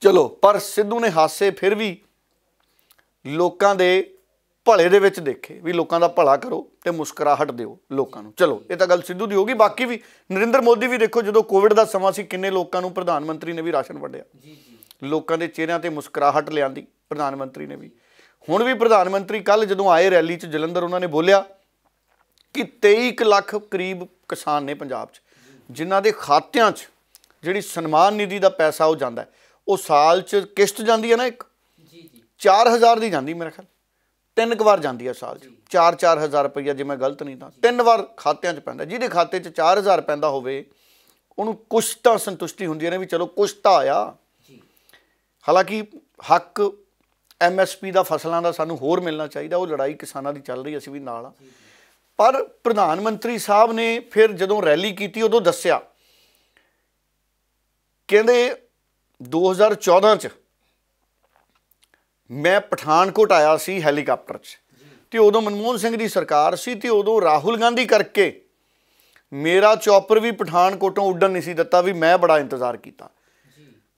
ਚਲੋ ਪਰ ਸਿੱਧੂ ਨੇ ਹਾਸੇ ਫਿਰ ਵੀ ਲੋਕਾਂ ਦੇ ਭਲੇ ਦੇ ਵਿੱਚ ਦੇਖੇ ਵੀ ਲੋਕਾਂ ਦਾ ਭਲਾ ਕਰੋ ਤੇ ਮੁਸਕਰਾਹਟ ਦਿਓ ਲੋਕਾਂ ਨੂੰ ਚਲੋ ਇਹ ਤਾਂ ਗੱਲ ਸਿੱਧੂ ਦੀ ਹੋਗੀ ਬਾਕੀ ਵੀ ਨਰਿੰਦਰ ਮੋਦੀ ਵੀ ਦੇਖੋ ਜਦੋਂ ਕੋਵਿਡ ਦਾ ਸਮਾਂ ਸੀ ਕਿੰਨੇ ਲੋਕਾਂ ਨੂੰ ਪ੍ਰਧਾਨ ਮੰਤਰੀ ਨੇ ਵੀ ਰਾਸ਼ਨ ਵੰਡਿਆ ਜੀ ਜੀ ਲੋਕਾਂ ਦੇ ਚਿਹਰਿਆਂ ਤੇ ਮੁਸਕਰਾਹਟ ਲਿਆਂਦੀ ਪ੍ਰਧਾਨ ਮੰਤਰੀ ਨੇ ਵੀ ਹੁਣ ਵੀ ਪ੍ਰਧਾਨ ਮੰਤਰੀ ਕੱਲ ਜਦੋਂ ਆਏ ਰੈਲੀ 'ਚ ਜਲੰਧਰ ਉਹਨਾਂ ਨੇ ਬੋਲਿਆ ਕਿ 23 ਲੱਖ ਕਰੀਬ ਕਿਸਾਨ ਨੇ ਪੰਜਾਬ 'ਚ ਜਿਨ੍ਹਾਂ ਦੇ ਖਾਤਿਆਂ 'ਚ ਜਿਹੜੀ ਸਨਮਾਨ ਨਿਧੀ ਦਾ ਪੈਸਾ ਉਹ ਜਾਂਦਾ ਉਹ ਸਾਲ 'ਚ ਕਿਸ਼ਤ ਜਾਂਦੀ ਹੈ ਨਾ ਇੱਕ ਜੀ ਜੀ 4000 ਦੀ ਜਾਂਦੀ ਮੇਰੇ ਖਿਆਲ ਤਿੰਨ ਵਾਰ ਜਾਂਦੀ ਹੈ ਸਾਲ 'ਚ 4-4000 ਰੁਪਈਆ ਜੇ ਮੈਂ ਗਲਤ ਨਹੀਂ ਤਾਂ ਤਿੰਨ ਵਾਰ ਖਾਤਿਆਂ 'ਚ ਪੈਂਦਾ ਜਿਹਦੇ ਖਾਤੇ 'ਚ 4000 ਪੈਂਦਾ ਹੋਵੇ ਉਹਨੂੰ ਕੁਛ ਤਾਂ ਸੰਤੁਸ਼ਟੀ ਹੁੰਦੀ ਹੈ ਨਾ ਵੀ ਚਲੋ ਕੁਛ ਤਾਂ ਆਇਆ ਜੀ ਹਾਲਾਂਕਿ ਹੱਕ ਐਮਐਸਪੀ ਦਾ ਫਸਲਾਂ ਦਾ ਸਾਨੂੰ ਹੋਰ ਮਿਲਣਾ ਚਾਹੀਦਾ ਉਹ ਲੜਾਈ ਕਿਸਾਨਾਂ ਦੀ ਚੱਲ ਰਹੀ ਅਸੀਂ ਵੀ ਨਾਲ ਆ ਪਰ ਪ੍ਰਧਾਨ ਮੰਤਰੀ ਸਾਹਿਬ ਨੇ ਫਿਰ ਜਦੋਂ ਰੈਲੀ ਕੀਤੀ ਉਦੋਂ ਦੱਸਿਆ ਕਹਿੰਦੇ 2014 ਚ ਮੈਂ ਪਠਾਨਕੋਟ ਆਇਆ ਸੀ ਹੈਲੀਕਾਪਟਰ 'ਚ ਤੇ ਉਦੋਂ ਮਨਮੋਹਨ ਸਿੰਘ ਦੀ ਸਰਕਾਰ ਸੀ ਤੇ ਉਦੋਂ ਰਾਹੁਲ ਗਾਂਧੀ ਕਰਕੇ ਮੇਰਾ ਚੌਪਰ ਵੀ ਪਠਾਨਕੋਟੋਂ ਉੱਡਣ ਨਹੀਂ ਸੀ ਦਿੱਤਾ ਵੀ ਮੈਂ ਬੜਾ ਇੰਤਜ਼ਾਰ ਕੀਤਾ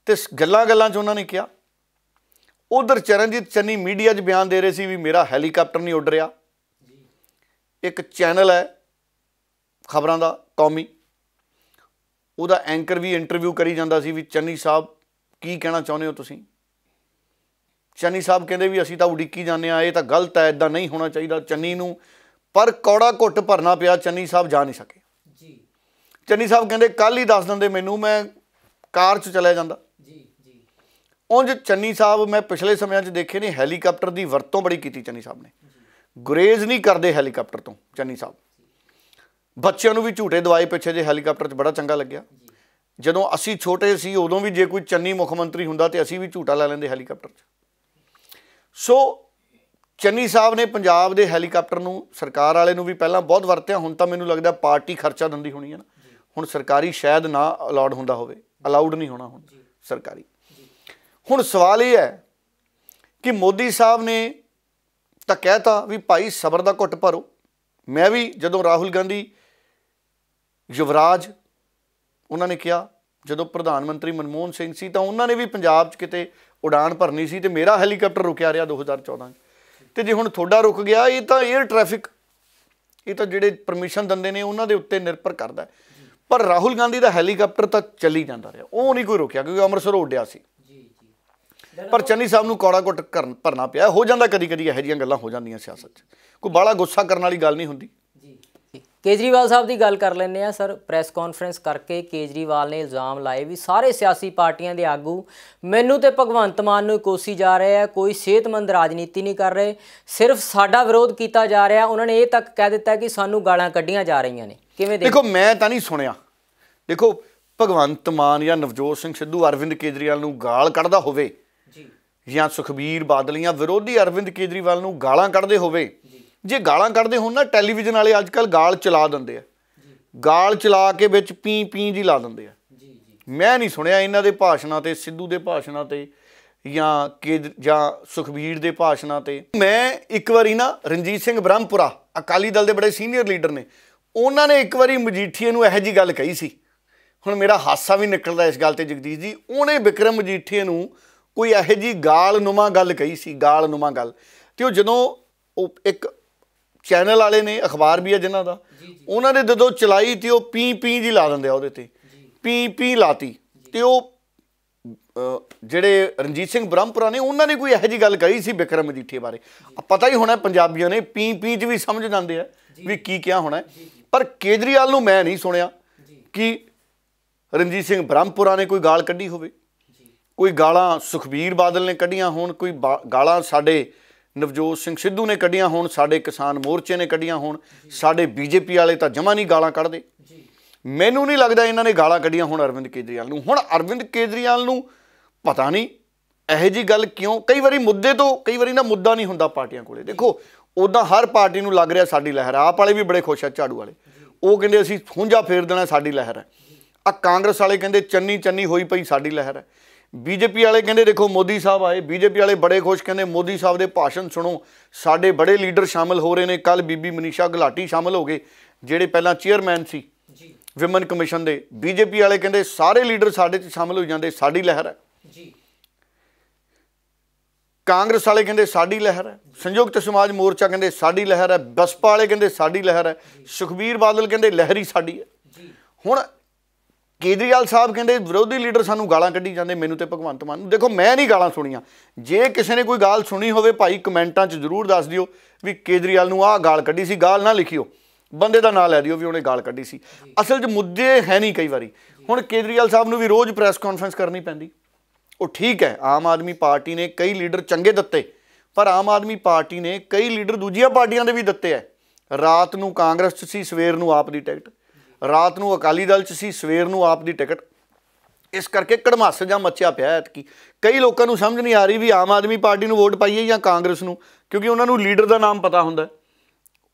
ਤੇ ਗੱਲਾਂ-ਗੱਲਾਂ 'ਚ ਉਹਨਾਂ ਨੇ ਕਿਹਾ ਉਧਰ ਚਰਨਜੀਤ ਚੰਨੀ ਮੀਡੀਆ 'ਚ ਬਿਆਨ ਦੇ ਰਹੇ ਸੀ ਵੀ ਮੇਰਾ ਹੈਲੀਕਾਪਟਰ ਨਹੀਂ ਉੱਡ ਰਿਹਾ ਇੱਕ ਚੈਨਲ ਹੈ ਖਬਰਾਂ ਦਾ ਕੌਮੀ ਉਹਦਾ ਐਂਕਰ ਵੀ ਇੰਟਰਵਿਊ ਕਰੀ ਜਾਂਦਾ ਸੀ ਵੀ ਚੰਨੀ ਸਾਹਿਬ ਕੀ ਕਹਿਣਾ ਚਾਹੁੰਦੇ ਹੋ ਤੁਸੀਂ ਚੰਨੀ ਸਾਹਿਬ ਕਹਿੰਦੇ ਵੀ ਅਸੀਂ ਤਾਂ ਉਡੀਕੀ ਜਾਂਦੇ ਆ ਇਹ ਤਾਂ ਗਲਤ ਹੈ ਇਦਾਂ ਨਹੀਂ ਹੋਣਾ ਚਾਹੀਦਾ ਚੰਨੀ ਨੂੰ ਪਰ ਕੌੜਾ ਘੁੱਟ ਭਰਨਾ ਪਿਆ ਚੰਨੀ ਸਾਹਿਬ ਜਾ ਨਹੀਂ ਸਕੇ ਜੀ ਚੰਨੀ ਸਾਹਿਬ ਕਹਿੰਦੇ ਕੱਲ ਹੀ ਦੱਸ ਦਿੰਦੇ ਮੈਨੂੰ ਮੈਂ ਕਾਰ 'ਚ ਚਲਾ ਜਾਂਦਾ ਉੰਜ ਚੰਨੀ ਸਾਹਿਬ ਮੈਂ ਪਿਛਲੇ ਸਮਿਆਂ 'ਚ ਦੇਖੇ ਨੇ ਹੈਲੀਕਾਪਟਰ ਦੀ ਵਰਤੋਂ ਬੜੀ ਕੀਤੀ ਚੰਨੀ ਸਾਹਿਬ ਨੇ ਗੁਰੇਜ਼ ਨਹੀਂ ਕਰਦੇ ਹੈਲੀਕਾਪਟਰ ਤੋਂ ਚੰਨੀ ਸਾਹਿਬ ਬੱਚਿਆਂ ਨੂੰ ਵੀ ਝੂਟੇ ਦਵਾਈ ਪਿੱਛੇ ਜੇ ਹੈਲੀਕਾਪਟਰ 'ਚ ਬੜਾ ਚੰਗਾ ਲੱਗਿਆ ਜਦੋਂ ਅਸੀਂ ਛੋਟੇ ਸੀ ਉਦੋਂ ਵੀ ਜੇ ਕੋਈ ਚੰਨੀ ਮੁੱਖ ਮੰਤਰੀ ਹੁੰਦਾ ਤੇ ਅਸੀਂ ਵੀ ਝੂਟਾ ਲੈ ਲੈਂਦੇ ਹੈਲੀਕਾਪਟਰ 'ਚ ਸੋ ਚੰਨੀ ਸਾਹਿਬ ਨੇ ਪੰਜਾਬ ਦੇ ਹੈਲੀਕਾਪਟਰ ਨੂੰ ਸਰਕਾਰ ਵਾਲੇ ਨੂੰ ਵੀ ਪਹਿਲਾਂ ਬਹੁਤ ਵਰਤਿਆ ਹੁਣ ਤਾਂ ਮੈਨੂੰ ਲੱਗਦਾ ਪਾਰਟੀ ਖਰਚਾ ਦਿੰਦੀ ਹੋਣੀ ਹੈ ਨਾ ਹੁਣ ਸਰਕਾਰੀ ਸ਼ਾਇਦ ਨਾ ਅਲਾਉਡ ਹੁੰਦਾ ਹੋਵੇ ਅਲਾਉਡ ਨਹੀਂ ਹੋਣਾ ਹੁਣ ਸਰਕਾਰੀ ਹੁਣ ਸਵਾਲ ਇਹ ਹੈ ਕਿ ਮੋਦੀ ਸਾਹਿਬ ਨੇ ਤਾਂ ਕਹਿਤਾ ਵੀ ਭਾਈ ਸਬਰ ਦਾ ਘੁੱਟ ਭਰੋ ਮੈਂ ਵੀ ਜਦੋਂ ਰਾਹੁਲ ਗਾਂਧੀ ਯੁਵਰਾਜ ਉਹਨਾਂ ਨੇ ਕਿਹਾ ਜਦੋਂ ਪ੍ਰਧਾਨ ਮੰਤਰੀ ਮਨਮੋਹਨ ਸਿੰਘ ਸੀ ਤਾਂ ਉਹਨਾਂ ਨੇ ਵੀ ਪੰਜਾਬ 'ਚ ਕਿਤੇ ਉਡਾਨ ਭਰਨੀ ਸੀ ਤੇ ਮੇਰਾ ਹੈਲੀਕਾਪਟਰ ਰੁਕਿਆ ਰਿਹਾ 2014 ਤੇ ਜੇ ਹੁਣ ਥੋੜਾ ਰੁਕ ਗਿਆ ਇਹ ਤਾਂ 에ਅਰ ਟ੍ਰੈਫਿਕ ਇਹ ਤਾਂ ਜਿਹੜੇ ਪਰਮਿਸ਼ਨ ਦਿੰਦੇ ਨੇ ਉਹਨਾਂ ਦੇ ਉੱਤੇ ਨਿਰਭਰ ਕਰਦਾ ਪਰ ਰਾਹੁਲ ਗਾਂਧੀ ਦਾ ਹੈਲੀਕਾਪਟਰ ਤਾਂ ਚੱਲੀ ਜਾਂਦਾ ਰਿਹਾ ਉਹ ਨਹੀਂ ਕੋਈ ਰੁਕਿਆ ਕਿਉਂਕਿ ਅੰਮ੍ਰਿਤਸਰ ਉੱਡਿਆ ਸੀ ਪਰ ਚੰਨੀ ਸਾਹਿਬ ਨੂੰ ਕੌੜਾ ਕੁੱਟ ਕਰਨ ਭਰਨਾ ਪਿਆ ਹੋ ਜਾਂਦਾ ਕਦੀ ਕਦੀ ਇਹੋ ਜੀਆਂ ਗੱਲਾਂ ਹੋ ਜਾਂਦੀਆਂ ਸਿਆਸਤ 'ਚ ਕੋਈ ਬਾਲਾ ਗੁੱਸਾ ਕਰਨ ਵਾਲੀ ਗੱਲ ਨਹੀਂ ਹੁੰਦੀ ਕੇਜਰੀਵਾਲ ਸਾਹਿਬ ਦੀ ਗੱਲ ਕਰ ਲੈਂਦੇ ਆ ਸਰ ਪ੍ਰੈਸ ਕਾਨਫਰੰਸ ਕਰਕੇ ਕੇਜਰੀਵਾਲ ਨੇ ਇਲਜ਼ਾਮ ਲਾਏ ਵੀ ਸਾਰੇ ਸਿਆਸੀ ਪਾਰਟੀਆਂ ਦੇ ਆਗੂ ਮੈਨੂੰ ਤੇ ਭਗਵੰਤ ਮਾਨ ਨੂੰ ਕੋਸੀ ਜਾ ਰਹੇ ਆ ਕੋਈ ਸਿਹਤਮੰਦ ਰਾਜਨੀਤੀ ਨਹੀਂ ਕਰ ਰਹੇ ਸਿਰਫ ਸਾਡਾ ਵਿਰੋਧ ਕੀਤਾ ਜਾ ਰਿਹਾ ਉਹਨਾਂ ਨੇ ਇਹ ਤੱਕ ਕਹਿ ਦਿੱਤਾ ਕਿ ਸਾਨੂੰ ਗਾਲਾਂ ਕੱਢੀਆਂ ਜਾ ਰਹੀਆਂ ਨੇ ਕਿਵੇਂ ਦੇਖੋ ਮੈਂ ਤਾਂ ਨਹੀਂ ਸੁਣਿਆ ਦੇਖੋ ਭਗਵੰਤ ਮਾਨ ਜਾਂ ਨਵਜੋਤ ਸਿੰਘ ਸਿੱਧੂ ਅਰਵਿੰਦ ਕੇਜਰੀਵਾਲ ਨੂੰ ਗਾਲ ਕੱਢਦਾ ਹੋਵੇ ਜਾਂ ਸੁਖਬੀਰ ਬਾਦਲ ਜਾਂ ਵਿਰੋਧੀ ਅਰਵਿੰਦ ਕੇਜਰੀਵਾਲ ਨੂੰ ਗਾਲਾਂ ਕੱਢਦੇ ਹੋਵੇ ਜੇ ਗਾਲਾਂ ਕੱਢਦੇ ਹੋਣ ਨਾ ਟੈਲੀਵਿਜ਼ਨ ਵਾਲੇ ਅੱਜ ਕੱਲ ਗਾਲ ਚਲਾ ਦਿੰਦੇ ਆ ਗਾਲ ਚਲਾ ਕੇ ਵਿੱਚ ਪੀ ਪੀ ਦੀ ਲਾ ਦਿੰਦੇ ਆ ਮੈਂ ਨਹੀਂ ਸੁਣਿਆ ਇਹਨਾਂ ਦੇ ਭਾਸ਼ਣਾਂ ਤੇ ਸਿੱਧੂ ਦੇ ਭਾਸ਼ਣਾਂ ਤੇ ਜਾਂ ਕੇ ਜਾਂ ਸੁਖਬੀਰ ਦੇ ਭਾਸ਼ਣਾਂ ਤੇ ਮੈਂ ਇੱਕ ਵਾਰੀ ਨਾ ਰਣਜੀਤ ਸਿੰਘ ਬ੍ਰਹਮਪੁਰਾ ਅਕਾਲੀ ਦਲ ਦੇ ਬੜੇ ਸੀਨੀਅਰ ਲੀਡਰ ਨੇ ਉਹਨਾਂ ਨੇ ਇੱਕ ਵਾਰੀ ਮਜੀਠੀਏ ਨੂੰ ਇਹੋ ਜੀ ਗੱਲ ਕਹੀ ਸੀ ਹੁਣ ਮੇਰਾ ਹਾਸਾ ਵੀ ਨਿਕਲਦਾ ਇਸ ਗੱਲ ਤੇ ਜਗਦੀਸ਼ ਜੀ ਉਹਨੇ ਵਿਕਰਮ ਮਜੀਠੀਏ ਨੂੰ ਕੋਈ ਇਹੋ ਜੀ ਗਾਲ ਨੁਮਾ ਗੱਲ ਕਹੀ ਸੀ ਗਾਲ ਨੁਮਾ ਗੱਲ ਤੇ ਉਹ ਜਦੋਂ ਉਹ ਇੱਕ ਚੈਨਲ ਵਾਲੇ ਨੇ ਅਖਬਾਰ ਵੀ ਆ ਜਿਨ੍ਹਾਂ ਦਾ ਉਹਨਾਂ ਨੇ ਜਦੋਂ ਚਲਾਈ ਤੇ ਉਹ ਪੀ ਪੀ ਦੀ ਲਾ ਦਿੰਦੇ ਆ ਉਹਦੇ ਤੇ ਪੀ ਪੀ ਲਾਤੀ ਤੇ ਉਹ ਜਿਹੜੇ ਰਣਜੀਤ ਸਿੰਘ ਬ੍ਰਹਮਪੁਰਾ ਨੇ ਉਹਨਾਂ ਨੇ ਕੋਈ ਇਹੋ ਜੀ ਗੱਲ ਕਹੀ ਸੀ ਵਿਕਰਮ ਮਜੀਠੇ ਬਾਰੇ ਪਤਾ ਹੀ ਹੋਣਾ ਪੰਜਾਬੀਆਂ ਨੇ ਪੀ ਪੀ 'ਚ ਵੀ ਸਮਝ ਜਾਂਦੇ ਆ ਵੀ ਕੀ ਕਿਹਾ ਹੋਣਾ ਪਰ ਕੇਜਰੀਵਾਲ ਨੂੰ ਮੈਂ ਨਹੀਂ ਸੁਣਿਆ ਕਿ ਰਣਜੀਤ ਸਿੰਘ ਬ੍ਰਹਮਪੁਰਾ ਨੇ ਕੋਈ ਗਾਲ ਕੱਢੀ ਹੋਵੇ ਕੋਈ ਗਾਲਾਂ ਸੁਖਬੀਰ ਬਾਦਲ ਨੇ ਕੱਢੀਆਂ ਹੋਣ ਕੋਈ ਗਾਲਾਂ ਸਾਡੇ ਨਵਜੋਤ ਸਿੰਘ ਸਿੱਧੂ ਨੇ ਕੱਢੀਆਂ ਹੋਣ ਸਾਡੇ ਕਿਸਾਨ ਮੋਰਚੇ ਨੇ ਕੱਢੀਆਂ ਹੋਣ ਸਾਡੇ ਬੀਜੇਪੀ ਵਾਲੇ ਤਾਂ ਜਮਾ ਨਹੀਂ ਗਾਲਾਂ ਕੱਢਦੇ ਮੈਨੂੰ ਨਹੀਂ ਲੱਗਦਾ ਇਹਨਾਂ ਨੇ ਗਾਲਾਂ ਕੱਢੀਆਂ ਹੋਣ ਅਰਵਿੰਦ ਕੇਜਰੀਵਾਲ ਨੂੰ ਹੁਣ ਅਰਵਿੰਦ ਕੇਜਰੀਵਾਲ ਨੂੰ ਪਤਾ ਨਹੀਂ ਇਹੋ ਜੀ ਗੱਲ ਕਿਉਂ ਕਈ ਵਾਰੀ ਮੁੱਦੇ ਤੋਂ ਕਈ ਵਾਰੀ ਨਾ ਮੁੱਦਾ ਨਹੀਂ ਹੁੰਦਾ ਪਾਰਟੀਆਂ ਕੋਲੇ ਦੇਖੋ ਉਦਾਂ ਹਰ ਪਾਰਟੀ ਨੂੰ ਲੱਗ ਰਿਹਾ ਸਾਡੀ ਲਹਿਰ ਆਪ ਵਾਲੇ ਵੀ ਬੜੇ ਖੁਸ਼ ਆ ਝਾੜੂ ਵਾਲੇ ਉਹ ਕਹਿੰਦੇ ਅਸੀਂ ਹੁੰਜਾ ਫੇਰ ਦੇਣਾ ਸਾਡੀ ਲਹਿਰ ਹੈ ਆ ਕਾਂਗਰਸ ਵਾਲੇ ਕਹਿੰਦੇ ਚੰਨੀ ਚੰਨੀ ਹੋਈ ਪਈ ਸਾਡੀ ਲਹਿਰ ਹੈ ਬੀਜੇਪੀ ਵਾਲੇ ਕਹਿੰਦੇ ਦੇਖੋ ਮੋਦੀ ਸਾਹਿਬ ਆਏ ਬੀਜੇਪੀ ਵਾਲੇ ਬੜੇ ਖੁਸ਼ ਕਹਿੰਦੇ ਮੋਦੀ ਸਾਹਿਬ ਦੇ ਭਾਸ਼ਣ ਸੁਣੋ ਸਾਡੇ ਬੜੇ ਲੀਡਰ ਸ਼ਾਮਲ ਹੋ ਰਹੇ ਨੇ ਕੱਲ ਬੀਬੀ ਮਨੀਸ਼ਾ ਗਲਾਟੀ ਸ਼ਾਮਲ ਹੋ ਗਏ ਜਿਹੜੇ ਪਹਿਲਾਂ ਚੇਅਰਮੈਨ ਸੀ ਜੀ ਵਿਮਨ ਕਮਿਸ਼ਨ ਦੇ ਬੀਜੇਪੀ ਵਾਲੇ ਕਹਿੰਦੇ ਸਾਰੇ ਲੀਡਰ ਸਾਡੇ 'ਚ ਸ਼ਾਮਲ ਹੋ ਜਾਂਦੇ ਸਾਡੀ ਲਹਿਰ ਹੈ ਜੀ ਕਾਂਗਰਸ ਵਾਲੇ ਕਹਿੰਦੇ ਸਾਡੀ ਲਹਿਰ ਹੈ ਸੰਯੁਕਤ ਸਮਾਜ ਮੋਰਚਾ ਕਹਿੰਦੇ ਸਾਡੀ ਲਹਿਰ ਹੈ ਬਸਪਾ ਵਾਲੇ ਕਹਿੰਦੇ ਸਾਡੀ ਲਹਿਰ ਹੈ ਸੁਖਬੀਰ ਬਾਦਲ ਕਹਿੰਦੇ ਲਹਿਰ ਹੀ ਸਾਡੀ ਹੈ ਜੀ ਹੁਣ ਕੇਜਰੀਵਾਲ ਸਾਹਿਬ ਕਹਿੰਦੇ ਵਿਰੋਧੀ ਲੀਡਰ ਸਾਨੂੰ ਗਾਲਾਂ ਕੱਢੀ ਜਾਂਦੇ ਮੈਨੂੰ ਤੇ ਭਗਵੰਤ ਮਾਨ ਨੂੰ ਦੇਖੋ ਮੈਂ ਨਹੀਂ ਗਾਲਾਂ ਸੁਣੀਆਂ ਜੇ ਕਿਸੇ ਨੇ ਕੋਈ ਗਾਲ ਸੁਣੀ ਹੋਵੇ ਭਾਈ ਕਮੈਂਟਾਂ 'ਚ ਜ਼ਰੂਰ ਦੱਸ ਦਿਓ ਵੀ ਕੇਜਰੀਵਾਲ ਨੂੰ ਆਹ ਗਾਲ ਕੱਢੀ ਸੀ ਗਾਲ ਨਾ ਲਿਖਿਓ ਬੰਦੇ ਦਾ ਨਾਂ ਲੈ ਦਿਓ ਵੀ ਉਹਨੇ ਗਾਲ ਕੱਢੀ ਸੀ ਅਸਲ 'ਚ ਮੁੱਦੇ ਹੈ ਨਹੀਂ ਕਈ ਵਾਰੀ ਹੁਣ ਕੇਜਰੀਵਾਲ ਸਾਹਿਬ ਨੂੰ ਵੀ ਰੋਜ਼ ਪ੍ਰੈਸ ਕਾਨਫਰੰਸ ਕਰਨੀ ਪੈਂਦੀ ਉਹ ਠੀਕ ਹੈ ਆਮ ਆਦਮੀ ਪਾਰਟੀ ਨੇ ਕਈ ਲੀਡਰ ਚੰਗੇ ਦਿੱਤੇ ਪਰ ਆਮ ਆਦਮੀ ਪਾਰਟੀ ਨੇ ਕਈ ਲੀਡਰ ਦੂਜੀਆਂ ਪਾਰਟੀਆਂ ਦੇ ਵੀ ਦਿੱਤੇ ਆ ਰਾਤ ਨੂੰ ਕਾਂਗਰਸ 'ਚ ਸੀ ਸਵੇਰ ਨੂੰ ਆਪ ਦੀ ਟਿਕਟ ਰਾਤ ਨੂੰ ਅਕਾਲੀ ਦਲ 'ਚ ਸੀ ਸਵੇਰ ਨੂੰ ਆਪ ਦੀ ਟਿਕਟ ਇਸ ਕਰਕੇ ਕੜਮਾਸ ਜਾਂ ਮੱਚਿਆ ਪਿਆ ਹੈ ਕਿ ਕਈ ਲੋਕਾਂ ਨੂੰ ਸਮਝ ਨਹੀਂ ਆ ਰਹੀ ਵੀ ਆਮ ਆਦਮੀ ਪਾਰਟੀ ਨੂੰ ਵੋਟ ਪਾਈਏ ਜਾਂ ਕਾਂਗਰਸ ਨੂੰ ਕਿਉਂਕਿ ਉਹਨਾਂ ਨੂੰ ਲੀਡਰ ਦਾ ਨਾਮ ਪਤਾ ਹੁੰਦਾ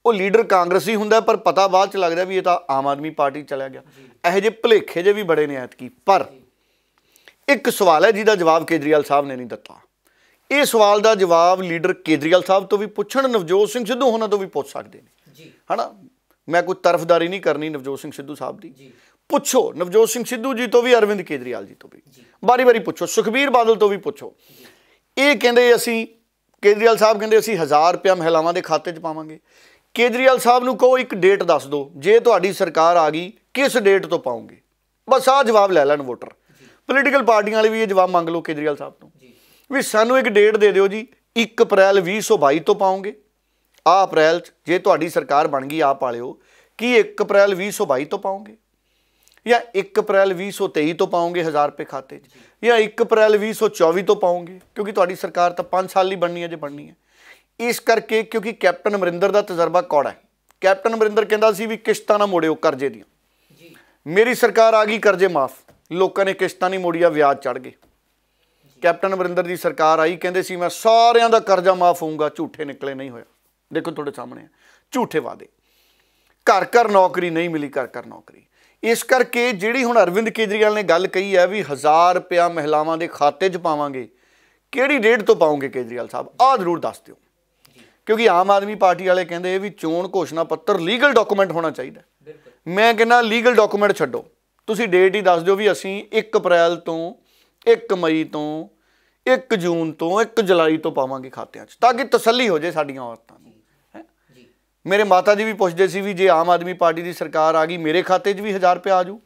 ਉਹ ਲੀਡਰ ਕਾਂਗਰਸੀ ਹੁੰਦਾ ਪਰ ਪਤਾ ਬਾਅਦ ਚ ਲੱਗਦਾ ਵੀ ਇਹ ਤਾਂ ਆਮ ਆਦਮੀ ਪਾਰਟੀ ਚਲਾ ਗਿਆ ਇਹ ਜੇ ਭਲੇਖੇ ਜੇ ਵੀ ਬੜੇ ਨੇ ਐਤਕੀ ਪਰ ਇੱਕ ਸਵਾਲ ਹੈ ਜਿਹਦਾ ਜਵਾਬ ਕੇਜਰੀਵਾਲ ਸਾਹਿਬ ਨੇ ਨਹੀਂ ਦਿੱਤਾ ਇਹ ਸਵਾਲ ਦਾ ਜਵਾਬ ਲੀਡਰ ਕੇਜਰੀਵਾਲ ਸਾਹਿਬ ਤੋਂ ਵੀ ਪੁੱਛਣ ਨਵਜੋਤ ਸਿੰਘ ਸਿੱਧੂ ਉਹਨਾਂ ਤੋਂ ਵੀ ਪੁੱਛ ਸਕਦੇ ਨੇ ਜੀ ਹਨਾ ਮੈਂ ਕੋਈ ਤਰਫਦਾਰੀ ਨਹੀਂ ਕਰਨੀ ਨਵਜੋਤ ਸਿੰਘ ਸਿੱਧੂ ਸਾਹਿਬ ਦੀ ਪੁੱਛੋ ਨਵਜੋਤ ਸਿੰਘ ਸਿੱਧੂ ਜੀ ਤੋਂ ਵੀ ਅਰਵਿੰਦ ਕੇਜਰੀਵਾਲ ਜੀ ਤੋਂ ਵੀ ਬਾਰੀ-ਬਾਰੀ ਪੁੱਛੋ ਸੁਖਬੀਰ ਬਾਦਲ ਤੋਂ ਵੀ ਪੁੱਛੋ ਇਹ ਕਹਿੰਦੇ ਅਸੀਂ ਕੇਜਰੀਵਾਲ ਸਾਹਿਬ ਕਹਿੰਦੇ ਅਸੀਂ 1000 ਰੁਪਿਆ ਮਹਿਲਾਵਾਂ ਦੇ ਖਾਤੇ 'ਚ ਪਾਵਾਂਗੇ ਕੇਜਰੀਵਾਲ ਸਾਹਿਬ ਨੂੰ ਕਹੋ ਇੱਕ ਡੇਟ ਦੱਸ ਦਿਓ ਜੇ ਤੁਹਾਡੀ ਸਰਕਾਰ ਆ ਗਈ ਕਿਸ ਡੇਟ ਤੋਂ ਪਾਉਂਗੇ ਬਸ ਆ ਜਵਾਬ ਲੈ ਲੈਣ ਵੋਟਰ ਪੋਲੀਟੀਕਲ ਪਾਰਟੀਆਂ ਵਾਲੇ ਵੀ ਇਹ ਜਵਾਬ ਮੰਗ ਲਓ ਕੇਜਰੀਵਾਲ ਸਾਹਿਬ ਤੋਂ ਵੀ ਸਾਨੂੰ ਇੱਕ ਡੇਟ ਦੇ ਦਿਓ ਜੀ 1 ਅਪ੍ਰੈਲ 2022 ਤੋਂ ਪਾਉਂਗੇ ਆ ਅਪ੍ਰੈਲ ਜੇ ਤੁਹਾਡੀ ਸਰਕਾਰ ਬਣ ਗਈ ਆਪ ਵਾਲਿਓ ਕੀ 1 ਅਪ੍ਰੈਲ 2022 ਤੋਂ ਪਾਉਂਗੇ ਜਾਂ 1 ਅਪ੍ਰੈਲ 2023 ਤੋਂ ਪਾਉਂਗੇ 1000 ਰੁਪਏ ਖਾਤੇ 'ਚ ਜਾਂ 1 ਅਪ੍ਰੈਲ 2024 ਤੋਂ ਪਾਉਂਗੇ ਕਿਉਂਕਿ ਤੁਹਾਡੀ ਸਰਕਾਰ ਤਾਂ 5 ਸਾਲ ਲਈ ਬਣਨੀ ਹੈ ਜੇ ਬਣਨੀ ਹੈ ਇਸ ਕਰਕੇ ਕਿਉਂਕਿ ਕੈਪਟਨ ਅਮਰਿੰਦਰ ਦਾ ਤਜਰਬਾ ਕੌੜਾ ਹੈ ਕੈਪਟਨ ਅਮਰਿੰਦਰ ਕਹਿੰਦਾ ਸੀ ਵੀ ਕਿਸ਼ਤਾਂ ਨਾ ਮੋੜਿਓ ਕਰਜ਼ੇ ਦੀਆਂ ਜੀ ਮੇਰੀ ਸਰਕਾਰ ਆ ਗਈ ਕਰਜ਼ੇ ਮਾਫ ਲੋਕਾਂ ਨੇ ਕਿਸ਼ਤਾਂ ਨਹੀਂ ਮੋੜੀਆਂ ਵਿਆਜ ਚੜ ਗਏ ਕੈਪਟਨ ਅਮਰਿੰਦਰ ਦੀ ਸਰਕਾਰ ਆਈ ਕਹਿੰਦੇ ਸੀ ਮੈਂ ਸਾਰਿਆਂ ਦਾ ਕਰਜ਼ਾ ਮਾਫ ਹੋਊਗਾ ਝੂਠੇ ਨਿਕਲੇ ਨਹੀਂ ਹੋਇਆ ਦੇਖੋ ਤੁਹਾਡੇ ਸਾਹਮਣੇ ਝੂਠੇ ਵਾਦੇ ਘਰ ਘਰ ਨੌਕਰੀ ਨਹੀਂ ਮਿਲੀ ਘਰ ਘਰ ਨੌਕਰੀ ਇਸ ਕਰਕੇ ਜਿਹੜੀ ਹੁਣ ਅਰਵਿੰਦ ਕੇਜਰੀਵਾਲ ਨੇ ਗੱਲ ਕਹੀ ਹੈ ਵੀ 1000 ਰੁਪਿਆ ਮਹਿਲਾਵਾਂ ਦੇ ਖਾਤੇ 'ਚ ਪਾਵਾਂਗੇ ਕਿਹੜੀ ਡੇਟ ਤੋਂ ਪਾਉਂਗੇ ਕੇਜਰੀਵਾਲ ਸਾਹਿਬ ਆਹ ਜ਼ਰੂਰ ਦੱਸ ਦਿਓ ਕਿਉਂਕਿ ਆਮ ਆਦਮੀ ਪਾਰਟੀ ਵਾਲੇ ਕਹਿੰਦੇ ਇਹ ਵੀ ਚੋਣ ਘੋਸ਼ਣਾ ਪੱਤਰ ਲੀਗਲ ਡਾਕੂਮੈਂਟ ਹੋਣਾ ਚਾਹੀਦਾ ਮੈਂ ਕਹਿੰਦਾ ਲੀਗਲ ਡਾਕੂਮੈਂਟ ਛੱਡੋ ਤੁਸੀਂ ਡੇਟ ਹੀ ਦੱਸ ਦਿਓ ਵੀ ਅਸੀਂ 1 ਅਪ੍ਰੈਲ ਤੋਂ 1 ਮਈ ਤੋਂ 1 ਜੂਨ ਤੋਂ 1 ਜੁਲਾਈ ਤੋਂ ਪਾਵਾਂਗੇ ਖਾਤਿਆਂ 'ਚ ਤਾਂ ਕਿ ਤਸੱਲੀ ਹੋ ਜੇ ਸਾਡੀਆਂ ਔਰਤਾਂ ਮੇਰੇ ਮਾਤਾ ਜੀ ਵੀ ਪੁੱਛਦੇ ਸੀ ਵੀ ਜੇ ਆਮ ਆਦਮੀ ਪਾਰਟੀ ਦੀ ਸਰਕਾਰ ਆ ਗਈ ਮੇਰੇ ਖਾਤੇ 'ਚ ਵੀ 1000 ਰੁਪਏ ਆ ਜੂ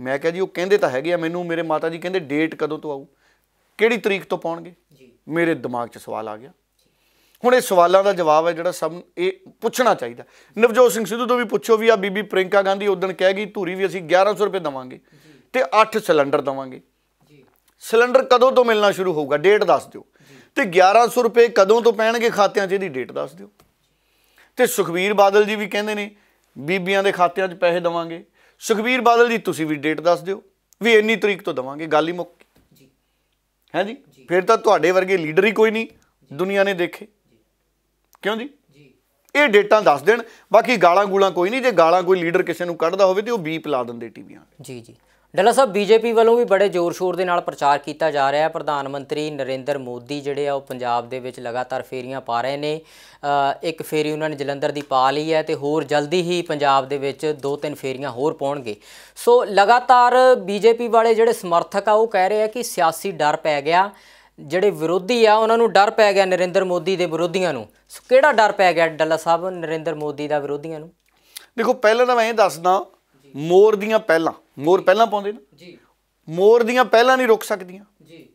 ਮੈਂ ਕਿਹਾ ਜੀ ਉਹ ਕਹਿੰਦੇ ਤਾਂ ਹੈਗੇ ਆ ਮੈਨੂੰ ਮੇਰੇ ਮਾਤਾ ਜੀ ਕਹਿੰਦੇ ਡੇਟ ਕਦੋਂ ਤੋਂ ਆਊ ਕਿਹੜੀ ਤਰੀਕ ਤੋਂ ਪਾਉਣਗੇ ਮੇਰੇ ਦਿਮਾਗ 'ਚ ਸਵਾਲ ਆ ਗਿਆ ਹੁਣ ਇਹ ਸਵਾਲਾਂ ਦਾ ਜਵਾਬ ਹੈ ਜਿਹੜਾ ਸਭ ਇਹ ਪੁੱਛਣਾ ਚਾਹੀਦਾ ਨਵਜੋਤ ਸਿੰਘ ਸਿੱਧੂ ਤੋਂ ਵੀ ਪੁੱਛੋ ਵੀ ਆ ਬੀਬੀ ਪ੍ਰਿੰਕਾ ਗਾਂਧੀ ਉਦੋਂ ਕਹਿ ਗਈ ਧੂਰੀ ਵੀ ਅਸੀਂ 1100 ਰੁਪਏ ਦਵਾਂਗੇ ਤੇ 8 ਸਿਲੰਡਰ ਦਵਾਂਗੇ ਸਿਲੰਡਰ ਕਦੋਂ ਤੋਂ ਮਿਲਣਾ ਸ਼ੁਰੂ ਹੋਊਗਾ ਡੇਟ ਦੱਸ ਦਿਓ ਤੇ 1100 ਰੁਪਏ ਕਦੋਂ ਤੋਂ ਪੈਣਗੇ ਖਾਤਿਆਂ 'ਚ ਇਹਦੀ ਡੇਟ ਦੱਸ ਦਿਓ ਤੇ ਸੁਖਵੀਰ ਬਾਦਲ ਜੀ ਵੀ ਕਹਿੰਦੇ ਨੇ ਬੀਬੀਆਂ ਦੇ ਖਾਤਿਆਂ 'ਚ ਪੈਸੇ ਦਵਾਂਗੇ ਸੁਖਵੀਰ ਬਾਦਲ ਜੀ ਤੁਸੀਂ ਵੀ ਡੇਟ ਦੱਸ ਦਿਓ ਵੀ ਇੰਨੀ ਤਰੀਕ ਤੋਂ ਦਵਾਂਗੇ ਗੱਲ ਹੀ ਮੁੱਕ ਜੀ ਹੈ ਜੀ ਫਿਰ ਤਾਂ ਤੁਹਾਡੇ ਵਰਗੇ ਲੀਡਰ ਹੀ ਕੋਈ ਨਹੀਂ ਦੁਨੀਆ ਨੇ ਦੇਖੇ ਕਿਉਂ ਜੀ ਇਹ ਡੇਟਾਂ ਦੱਸ ਦੇਣ ਬਾਕੀ ਗਾਲਾਂ ਗੂਲਾਂ ਕੋਈ ਨਹੀਂ ਜੇ ਗਾਲਾਂ ਕੋਈ ਲੀਡਰ ਕਿਸੇ ਨੂੰ ਕੱਢਦਾ ਹੋਵੇ ਤੇ ਉਹ ਬੀਪ ਲਾ ਦਿੰਦੇ ਟੀਵੀਆਂ ਤੇ ਜੀ ਜੀ ਡੱਲਾ ਸਾਹਿਬ ਬੀਜੇਪੀ ਵੱਲੋਂ ਵੀ ਬੜੇ ਜ਼ੋਰ-ਸ਼ੋਰ ਦੇ ਨਾਲ ਪ੍ਰਚਾਰ ਕੀਤਾ ਜਾ ਰਿਹਾ ਹੈ ਪ੍ਰਧਾਨ ਮੰਤਰੀ ਨਰਿੰਦਰ ਮੋਦੀ ਜਿਹੜੇ ਆ ਉਹ ਪੰਜਾਬ ਦੇ ਵਿੱਚ ਲਗਾਤਾਰ ਫੇਰੀਆਂ ਪਾ ਰਹੇ ਨੇ ਇੱਕ ਫੇਰੀ ਉਹਨਾਂ ਨੇ ਜਲੰਧਰ ਦੀ ਪਾ ਲਈ ਹੈ ਤੇ ਹੋਰ ਜਲਦੀ ਹੀ ਪੰਜਾਬ ਦੇ ਵਿੱਚ ਦੋ ਤਿੰਨ ਫੇਰੀਆਂ ਹੋਰ ਪਾਉਣਗੇ ਸੋ ਲਗਾਤਾਰ ਬੀਜੇਪੀ ਵਾਲੇ ਜਿਹੜੇ ਸਮਰਥਕ ਆ ਉਹ ਕਹਿ ਰਹੇ ਆ ਕਿ ਸਿਆਸੀ ਡਰ ਪੈ ਗਿਆ ਜਿਹੜੇ ਵਿਰੋਧੀ ਆ ਉਹਨਾਂ ਨੂੰ ਡਰ ਪੈ ਗਿਆ ਨਰਿੰਦਰ ਮੋਦੀ ਦੇ ਵਿਰੋਧੀਆਂ ਨੂੰ ਸੋ ਕਿਹੜਾ ਡਰ ਪੈ ਗਿਆ ਡੱਲਾ ਸਾਹਿਬ ਨਰਿੰਦਰ ਮੋਦੀ ਦਾ ਵਿਰੋਧੀਆਂ ਨੂੰ ਦੇਖੋ ਪਹਿਲਾਂ ਤਾਂ ਮੈਂ ਇਹ ਦੱਸਦਾ ਮੋਰ ਦੀਆਂ ਪਹਿਲਾਂ ਮੋਰ ਪਹਿਲਾਂ ਪਾਉਂਦੇ ਨਾ ਜੀ ਮੋਰ ਦੀਆਂ ਪਹਿਲਾਂ ਨਹੀਂ ਰੁਕ ਸਕਦੀਆਂ ਜੀ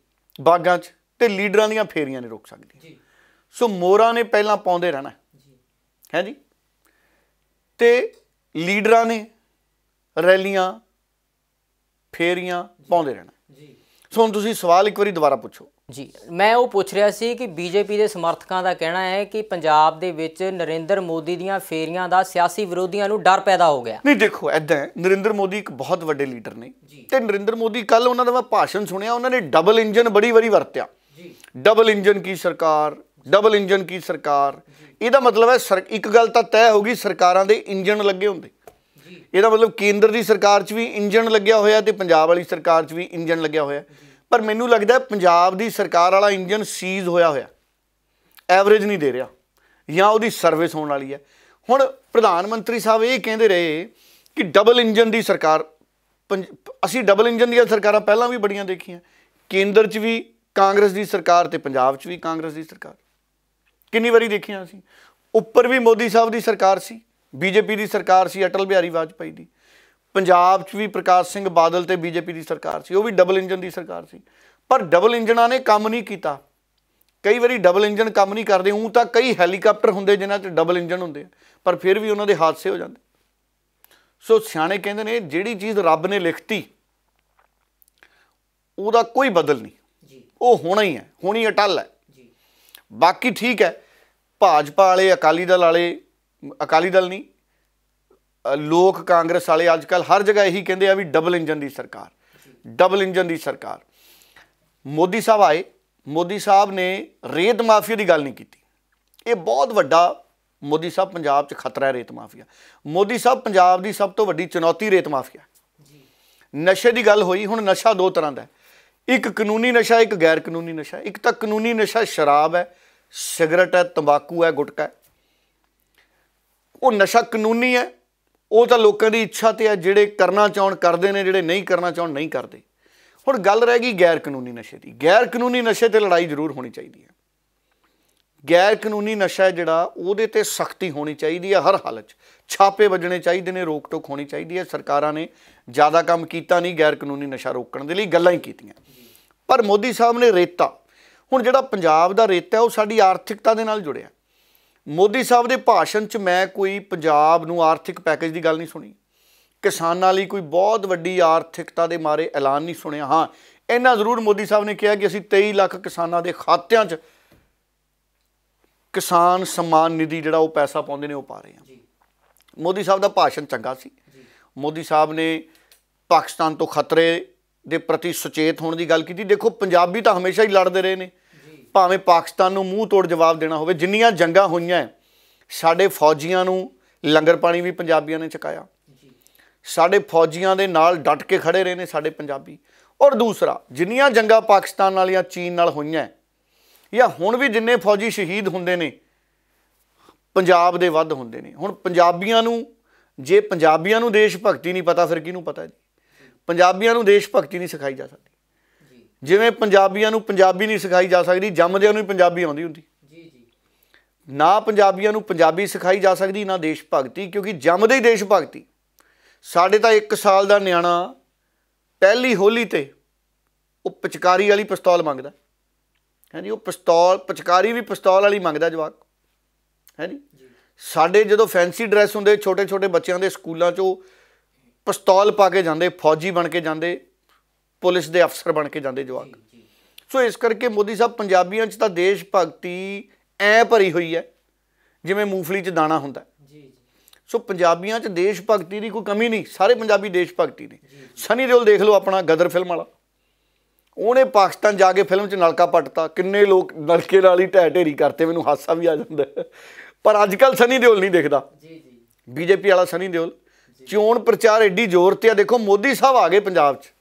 ਬਾਗਾਂ 'ਚ ਤੇ ਲੀਡਰਾਂ ਦੀਆਂ ਫੇਰੀਆਂ ਨਹੀਂ ਰੁਕ ਸਕਦੀਆਂ ਜੀ ਸੋ ਮੋਰਾਂ ਨੇ ਪਹਿਲਾਂ ਪਾਉਂਦੇ ਰਹਿਣਾ ਜੀ ਹੈ ਜੀ ਤੇ ਲੀਡਰਾਂ ਨੇ ਰੈਲੀਆਂ ਫੇਰੀਆਂ ਪਾਉਂਦੇ ਰਹਿਣਾ ਜੀ ਸੋ ਹੁਣ ਤੁਸੀਂ ਸਵਾਲ ਇੱਕ ਵਾਰੀ ਦੁਬਾਰਾ ਪੁੱਛੋ ਜੀ ਮੈਂ ਉਹ ਪੁੱਛ ਰਿਹਾ ਸੀ ਕਿ ਬੀਜੇਪੀ ਦੇ ਸਮਰਥਕਾਂ ਦਾ ਕਹਿਣਾ ਹੈ ਕਿ ਪੰਜਾਬ ਦੇ ਵਿੱਚ ਨਰਿੰਦਰ ਮੋਦੀ ਦੀਆਂ ਫੇਰੀਆਂ ਦਾ ਸਿਆਸੀ ਵਿਰੋਧੀਆਂ ਨੂੰ ਡਰ ਪੈਦਾ ਹੋ ਗਿਆ ਨਹੀਂ ਦੇਖੋ ਐਦਾਂ ਨਰਿੰਦਰ ਮੋਦੀ ਇੱਕ ਬਹੁਤ ਵੱਡੇ ਲੀਡਰ ਨੇ ਤੇ ਨਰਿੰਦਰ ਮੋਦੀ ਕੱਲ ਉਹਨਾਂ ਦਾ ਮੈਂ ਭਾਸ਼ਣ ਸੁਣਿਆ ਉਹਨਾਂ ਨੇ ਡਬਲ ਇੰਜਨ ਬੜੀ ਵਾਰੀ ਵਰਤਿਆ ਜੀ ਡਬਲ ਇੰਜਨ ਕੀ ਸਰਕਾਰ ਡਬਲ ਇੰਜਨ ਕੀ ਸਰਕਾਰ ਇਹਦਾ ਮਤਲਬ ਹੈ ਇੱਕ ਗੱਲ ਤਾਂ ਤੈਅ ਹੋ ਗਈ ਸਰਕਾਰਾਂ ਦੇ ਇੰਜਨ ਲੱਗੇ ਹੁੰਦੇ ਇਹਦਾ ਮਤਲਬ ਕੇਂਦਰ ਦੀ ਸਰਕਾਰ 'ਚ ਵੀ ਇੰਜਨ ਲੱਗਿਆ ਹੋਇਆ ਤੇ ਪੰਜਾਬ ਵਾਲੀ ਸਰਕਾਰ 'ਚ ਵੀ ਇੰਜਨ ਲੱਗਿਆ ਹੋਇਆ ਪਰ ਮੈਨੂੰ ਲੱਗਦਾ ਪੰਜਾਬ ਦੀ ਸਰਕਾਰ ਵਾਲਾ ਇੰਜਨ ਸੀਜ਼ ਹੋਇਆ ਹੋਇਆ ਐਵਰੇਜ ਨਹੀਂ ਦੇ ਰਿਹਾ ਜਾਂ ਉਹਦੀ ਸਰਵਿਸ ਹੋਣ ਵਾਲੀ ਹੈ ਹੁਣ ਪ੍ਰਧਾਨ ਮੰਤਰੀ ਸਾਹਿਬ ਇਹ ਕਹਿੰਦੇ ਰਹੇ ਕਿ ਡਬਲ ਇੰਜਨ ਦੀ ਸਰਕਾਰ ਅਸੀਂ ਡਬਲ ਇੰਜਨ ਦੀਆਂ ਸਰਕਾਰਾਂ ਪਹਿਲਾਂ ਵੀ ਬੜੀਆਂ ਦੇਖੀਆਂ ਕੇਂਦਰ 'ਚ ਵੀ ਕਾਂਗਰਸ ਦੀ ਸਰਕਾਰ ਤੇ ਪੰਜਾਬ 'ਚ ਵੀ ਕਾਂਗਰਸ ਦੀ ਸਰਕਾਰ ਕਿੰਨੀ ਵਾਰੀ ਦੇਖੀਆਂ ਅਸੀਂ ਉੱਪਰ ਵੀ ਮੋਦੀ ਸਾਹਿਬ ਦੀ ਸਰਕਾਰ ਸੀ ਬੀਜੇਪੀ ਦੀ ਸਰਕਾਰ ਸੀ ਅਟਲ ਬਿਹਾਰੀ ਵਾਜਪਾਈ ਦੀ ਪੰਜਾਬ 'ਚ ਵੀ ਪ੍ਰਕਾਸ਼ ਸਿੰਘ ਬਾਦਲ ਤੇ ਬੀਜੇਪੀ ਦੀ ਸਰਕਾਰ ਸੀ ਉਹ ਵੀ ਡਬਲ ਇੰਜਨ ਦੀ ਸਰਕਾਰ ਸੀ ਪਰ ਡਬਲ ਇੰਜਨਾਂ ਨੇ ਕੰਮ ਨਹੀਂ ਕੀਤਾ ਕਈ ਵਾਰੀ ਡਬਲ ਇੰਜਨ ਕੰਮ ਨਹੀਂ ਕਰਦੇ ਉਹ ਤਾਂ ਕਈ ਹੈਲੀਕਾਪਟਰ ਹੁੰਦੇ ਜਿਨ੍ਹਾਂ 'ਚ ਡਬਲ ਇੰਜਨ ਹੁੰਦੇ ਪਰ ਫਿਰ ਵੀ ਉਹਨਾਂ ਦੇ ਹਾਦਸੇ ਹੋ ਜਾਂਦੇ ਸੋ ਸਿਆਣੇ ਕਹਿੰਦੇ ਨੇ ਜਿਹੜੀ ਚੀਜ਼ ਰੱਬ ਨੇ ਲਿਖਤੀ ਉਹਦਾ ਕੋਈ ਬਦਲ ਨਹੀਂ ਜੀ ਉਹ ਹੋਣਾ ਹੀ ਹੈ ਹੋਣੀ ਅਟਲ ਹੈ ਜੀ ਬਾਕੀ ਠੀਕ ਹੈ ਭਾਜਪਾ ਵਾਲੇ ਅਕਾਲੀ ਦਲ ਵਾਲੇ ਅਕਾਲੀ ਦਲ ਨਹੀਂ ਲੋਕ ਕਾਂਗਰਸ ਵਾਲੇ ਅੱਜ ਕੱਲ ਹਰ ਜਗ੍ਹਾ ਇਹੀ ਕਹਿੰਦੇ ਆ ਵੀ ਡਬਲ ਇੰਜਨ ਦੀ ਸਰਕਾਰ ਡਬਲ ਇੰਜਨ ਦੀ ਸਰਕਾਰ ਮੋਦੀ ਸਾਹਿਬ ਆਏ ਮੋਦੀ ਸਾਹਿਬ ਨੇ ਰੇਤ ਮਾਫੀਆ ਦੀ ਗੱਲ ਨਹੀਂ ਕੀਤੀ ਇਹ ਬਹੁਤ ਵੱਡਾ ਮੋਦੀ ਸਾਹਿਬ ਪੰਜਾਬ 'ਚ ਖਤਰਾ ਹੈ ਰੇਤ ਮਾਫੀਆ ਮੋਦੀ ਸਾਹਿਬ ਪੰਜਾਬ ਦੀ ਸਭ ਤੋਂ ਵੱਡੀ ਚੁਣੌਤੀ ਰੇਤ ਮਾਫੀਆ ਜੀ ਨਸ਼ੇ ਦੀ ਗੱਲ ਹੋਈ ਹੁਣ ਨਸ਼ਾ ਦੋ ਤਰ੍ਹਾਂ ਦਾ ਇੱਕ ਕਾਨੂੰਨੀ ਨਸ਼ਾ ਇੱਕ ਗੈਰ ਕਾਨੂੰਨੀ ਨਸ਼ਾ ਇੱਕ ਤਾਂ ਕਾਨੂੰਨੀ ਨਸ਼ਾ ਸ਼ਰਾਬ ਹੈ ਸਿਗਰਟ ਹੈ ਤੰਬਾਕੂ ਹੈ ਗੁਟਕਾ ਹੈ ਉਹ ਨਸ਼ਾ ਕਾਨੂੰਨੀ ਹੈ ਉਹ ਤਾਂ ਲੋਕਾਂ ਦੀ ਇੱਛਾ ਤੇ ਆ ਜਿਹੜੇ ਕਰਨਾ ਚਾਹਣ ਕਰਦੇ ਨੇ ਜਿਹੜੇ ਨਹੀਂ ਕਰਨਾ ਚਾਹਣ ਨਹੀਂ ਕਰਦੇ ਹੁਣ ਗੱਲ ਰਹਿ ਗਈ ਗੈਰ ਕਾਨੂੰਨੀ ਨਸ਼ੇ ਦੀ ਗੈਰ ਕਾਨੂੰਨੀ ਨਸ਼ੇ ਤੇ ਲੜਾਈ ਜ਼ਰੂਰ ਹੋਣੀ ਚਾਹੀਦੀ ਹੈ ਗੈਰ ਕਾਨੂੰਨੀ ਨਸ਼ਾ ਜਿਹੜਾ ਉਹਦੇ ਤੇ ਸਖਤੀ ਹੋਣੀ ਚਾਹੀਦੀ ਹੈ ਹਰ ਹਾਲਤ 'ਚ ਛਾਪੇ ਵੱਜਣੇ ਚਾਹੀਦੇ ਨੇ ਰੋਕ ਟੋਕ ਹੋਣੀ ਚਾਹੀਦੀ ਹੈ ਸਰਕਾਰਾਂ ਨੇ ਜ਼ਿਆਦਾ ਕੰਮ ਕੀਤਾ ਨਹੀਂ ਗੈਰ ਕਾਨੂੰਨੀ ਨਸ਼ਾ ਰੋਕਣ ਦੇ ਲਈ ਗੱਲਾਂ ਹੀ ਕੀਤੀਆਂ ਪਰ ਮੋਦੀ ਸਾਹਿਬ ਨੇ ਰੇਤਾ ਹੁਣ ਜਿਹੜਾ ਪੰਜਾਬ ਦਾ ਰੇਤਾ ਉਹ ਸਾਡੀ ਆਰਥਿਕਤਾ ਦੇ ਨਾਲ ਜੁੜਿਆ ਮੋਦੀ ਸਾਹਿਬ ਦੇ ਭਾਸ਼ਣ 'ਚ ਮੈਂ ਕੋਈ ਪੰਜਾਬ ਨੂੰ ਆਰਥਿਕ ਪੈਕੇਜ ਦੀ ਗੱਲ ਨਹੀਂ ਸੁਣੀ ਕਿਸਾਨਾਂ ਲਈ ਕੋਈ ਬਹੁਤ ਵੱਡੀ ਆਰਥਿਕਤਾ ਦੇ ਮਾਰੇ ਐਲਾਨ ਨਹੀਂ ਸੁਣਿਆ ਹਾਂ ਇਹਨਾਂ ਜ਼ਰੂਰ ਮੋਦੀ ਸਾਹਿਬ ਨੇ ਕਿਹਾ ਕਿ ਅਸੀਂ 23 ਲੱਖ ਕਿਸਾਨਾਂ ਦੇ ਖਾਤਿਆਂ 'ਚ ਕਿਸਾਨ ਸਨਮਾਨ ਨਿਧੀ ਜਿਹੜਾ ਉਹ ਪੈਸਾ ਪਾਉਂਦੇ ਨੇ ਉਹ ਪਾ ਰਹੇ ਆ ਮੋਦੀ ਸਾਹਿਬ ਦਾ ਭਾਸ਼ਣ ਚੰਗਾ ਸੀ ਮੋਦੀ ਸਾਹਿਬ ਨੇ ਪਾਕਿਸਤਾਨ ਤੋਂ ਖਤਰੇ ਦੇ ਪ੍ਰਤੀ ਸੁਚੇਤ ਹੋਣ ਦੀ ਗੱਲ ਕੀਤੀ ਦੇਖੋ ਪੰਜਾਬੀ ਤਾਂ ਹਮੇਸ਼ਾ ਹੀ ਲੜਦੇ ਰਹੇ ਨੇ ਭਾਵੇਂ ਪਾਕਿਸਤਾਨ ਨੂੰ ਮੂੰਹ ਤੋੜ ਜਵਾਬ ਦੇਣਾ ਹੋਵੇ ਜਿੰਨੀਆਂ ਜੰਗਾਂ ਹੋਈਆਂ ਸਾਡੇ ਫੌਜੀਆਂ ਨੂੰ ਲੰਗਰ ਪਾਣੀ ਵੀ ਪੰਜਾਬੀਆਂ ਨੇ ਚਕਾਇਆ ਸਾਡੇ ਫੌਜੀਆਂ ਦੇ ਨਾਲ ਡਟ ਕੇ ਖੜੇ ਰਹੇ ਨੇ ਸਾਡੇ ਪੰਜਾਬੀ ਔਰ ਦੂਸਰਾ ਜਿੰਨੀਆਂ ਜੰਗਾਂ ਪਾਕਿਸਤਾਨ ਨਾਲ ਜਾਂ ਚੀਨ ਨਾਲ ਹੋਈਆਂ ਜਾਂ ਹੁਣ ਵੀ ਜਿੰਨੇ ਫੌਜੀ ਸ਼ਹੀਦ ਹੁੰਦੇ ਨੇ ਪੰਜਾਬ ਦੇ ਵੱਧ ਹੁੰਦੇ ਨੇ ਹੁਣ ਪੰਜਾਬੀਆਂ ਨੂੰ ਜੇ ਪੰਜਾਬੀਆਂ ਨੂੰ ਦੇਸ਼ ਭਗਤੀ ਨਹੀਂ ਪਤਾ ਫਿਰ ਕਿਹਨੂੰ ਪਤਾ ਜੀ ਪੰਜਾਬੀਆਂ ਨੂੰ ਦੇਸ਼ ਭਗਤੀ ਨਹੀਂ ਸਿਖਾਈ ਜਾ ਸਕਦੀ ਜਿਵੇਂ ਪੰਜਾਬੀਆਂ ਨੂੰ ਪੰਜਾਬੀ ਨਹੀਂ ਸਿਖਾਈ ਜਾ ਸਕਦੀ ਜੰਮਦਿਆਂ ਨੂੰ ਹੀ ਪੰਜਾਬੀ ਆਉਂਦੀ ਹੁੰਦੀ ਜੀ ਜੀ ਨਾ ਪੰਜਾਬੀਆਂ ਨੂੰ ਪੰਜਾਬੀ ਸਿਖਾਈ ਜਾ ਸਕਦੀ ਨਾ ਦੇਸ਼ ਭਗਤੀ ਕਿਉਂਕਿ ਜੰਮਦੇ ਹੀ ਦੇਸ਼ ਭਗਤੀ ਸਾਡੇ ਤਾਂ 1 ਸਾਲ ਦਾ ਨਿਆਣਾ ਪਹਿਲੀ ਹੋਲੀ ਤੇ ਉਹ ਪਚਕਾਰੀ ਵਾਲੀ ਪਿਸਤੌਲ ਮੰਗਦਾ ਹੈ ਨਹੀਂ ਉਹ ਪਿਸਤੌਲ ਪਚਕਾਰੀ ਵੀ ਪਿਸਤੌਲ ਵਾਲੀ ਮੰਗਦਾ ਜਵਾਕ ਹੈ ਨਹੀਂ ਸਾਡੇ ਜਦੋਂ ਫੈਂਸੀ ਡਰੈਸ ਹੁੰਦੇ ਛੋਟੇ ਛੋਟੇ ਬੱਚਿਆਂ ਦੇ ਸਕੂਲਾਂ 'ਚੋਂ ਪਿਸਤੌਲ ਪਾ ਕੇ ਜਾਂਦੇ ਫੌਜੀ ਬਣ ਕੇ ਜਾਂਦੇ ਪੁਲਿਸ ਦੇ ਅਫਸਰ ਬਣ ਕੇ ਜਾਂਦੇ ਜਵਾਕ ਸੋ ਇਸ ਕਰਕੇ ਮੋਦੀ ਸਾਹਿਬ ਪੰਜਾਬੀਆਂ 'ਚ ਤਾਂ ਦੇਸ਼ ਭਗਤੀ ਐ ਭਰੀ ਹੋਈ ਹੈ ਜਿਵੇਂ ਮੂੰਗਫਲੀ 'ਚ ਦਾਣਾ ਹੁੰਦਾ ਜੀ ਸੋ ਪੰਜਾਬੀਆਂ 'ਚ ਦੇਸ਼ ਭਗਤੀ ਦੀ ਕੋਈ ਕਮੀ ਨਹੀਂ ਸਾਰੇ ਪੰਜਾਬੀ ਦੇਸ਼ ਭਗਤੀ ਨੇ ਸਨੀ ਦਿਓਲ ਦੇਖ ਲਓ ਆਪਣਾ ਗਦਰ ਫਿਲਮ ਵਾਲਾ ਉਹਨੇ ਪਾਕਿਸਤਾਨ ਜਾ ਕੇ ਫਿਲਮ 'ਚ ਨਲਕਾ ਪਟਤਾ ਕਿੰਨੇ ਲੋਕ ਨਲਕੇ ਨਾਲ ਹੀ ਢਹਿ ਢੇਰੀ ਕਰਤੇ ਮੈਨੂੰ ਹਾਸਾ ਵੀ ਆ ਜਾਂਦਾ ਪਰ ਅੱਜ ਕੱਲ ਸਨੀ ਦਿਓਲ ਨਹੀਂ ਦਿਖਦਾ ਜੀ ਜੀ ਬੀਜੇਪੀ ਵਾਲਾ ਸਨੀ ਦਿਓਲ ਚੋਣ ਪ੍ਰਚਾਰ ਐਡੀ ਜ਼ੋਰ ਤੇ ਆ ਦੇਖੋ ਮੋਦੀ ਸਾਹਿਬ ਆ ਗਏ ਪੰਜਾਬ 'ਚ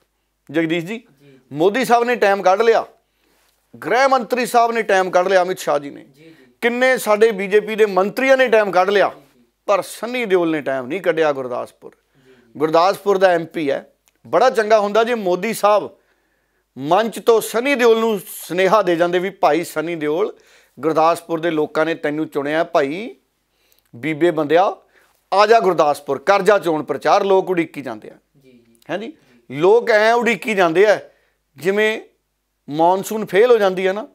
ਜਗਦੀਸ਼ ਜੀ ਮੋਦੀ ਸਾਹਿਬ ਨੇ ਟਾਈਮ ਕੱਢ ਲਿਆ ਗ੍ਰਹਿ ਮੰਤਰੀ ਸਾਹਿਬ ਨੇ ਟਾਈਮ ਕੱਢ ਲਿਆ ਅਮਿਤ ਸ਼ਾਹ ਜੀ ਨੇ ਕਿੰਨੇ ਸਾਡੇ ਬੀਜੇਪੀ ਦੇ ਮੰਤਰੀਆਂ ਨੇ ਟਾਈਮ ਕੱਢ ਲਿਆ ਪਰ ਸੰਨੀ ਦਿਓਲ ਨੇ ਟਾਈਮ ਨਹੀਂ ਕੱਢਿਆ ਗੁਰਦਾਸਪੁਰ ਗੁਰਦਾਸਪੁਰ ਦਾ ਐਮਪੀ ਹੈ ਬੜਾ ਚੰਗਾ ਹੁੰਦਾ ਜੇ ਮੋਦੀ ਸਾਹਿਬ ਮੰਚ ਤੋਂ ਸੰਨੀ ਦਿਓਲ ਨੂੰ ਸਨੇਹਾ ਦੇ ਜਾਂਦੇ ਵੀ ਭਾਈ ਸੰਨੀ ਦਿਓਲ ਗੁਰਦਾਸਪੁਰ ਦੇ ਲੋਕਾਂ ਨੇ ਤੈਨੂੰ ਚੁਣਿਆ ਭਾਈ ਬੀਬੇ ਬੰਦਿਆ ਆ ਜਾ ਗੁਰਦਾਸਪੁਰ ਕਰਜਾ ਚੋਣ ਪ੍ਰਚਾਰ ਲੋਕ ਉਡੀਕੀ ਜਾਂਦੇ ਆ ਜੀ ਜੀ ਜੀ ਲੋਕ ਐ ਉਡੀਕੀ ਜਾਂਦੇ ਆ ਜਿਵੇਂ ਮੌਨਸੂਨ ਫੇਲ ਹੋ ਜਾਂਦੀ ਹੈ ਨਾ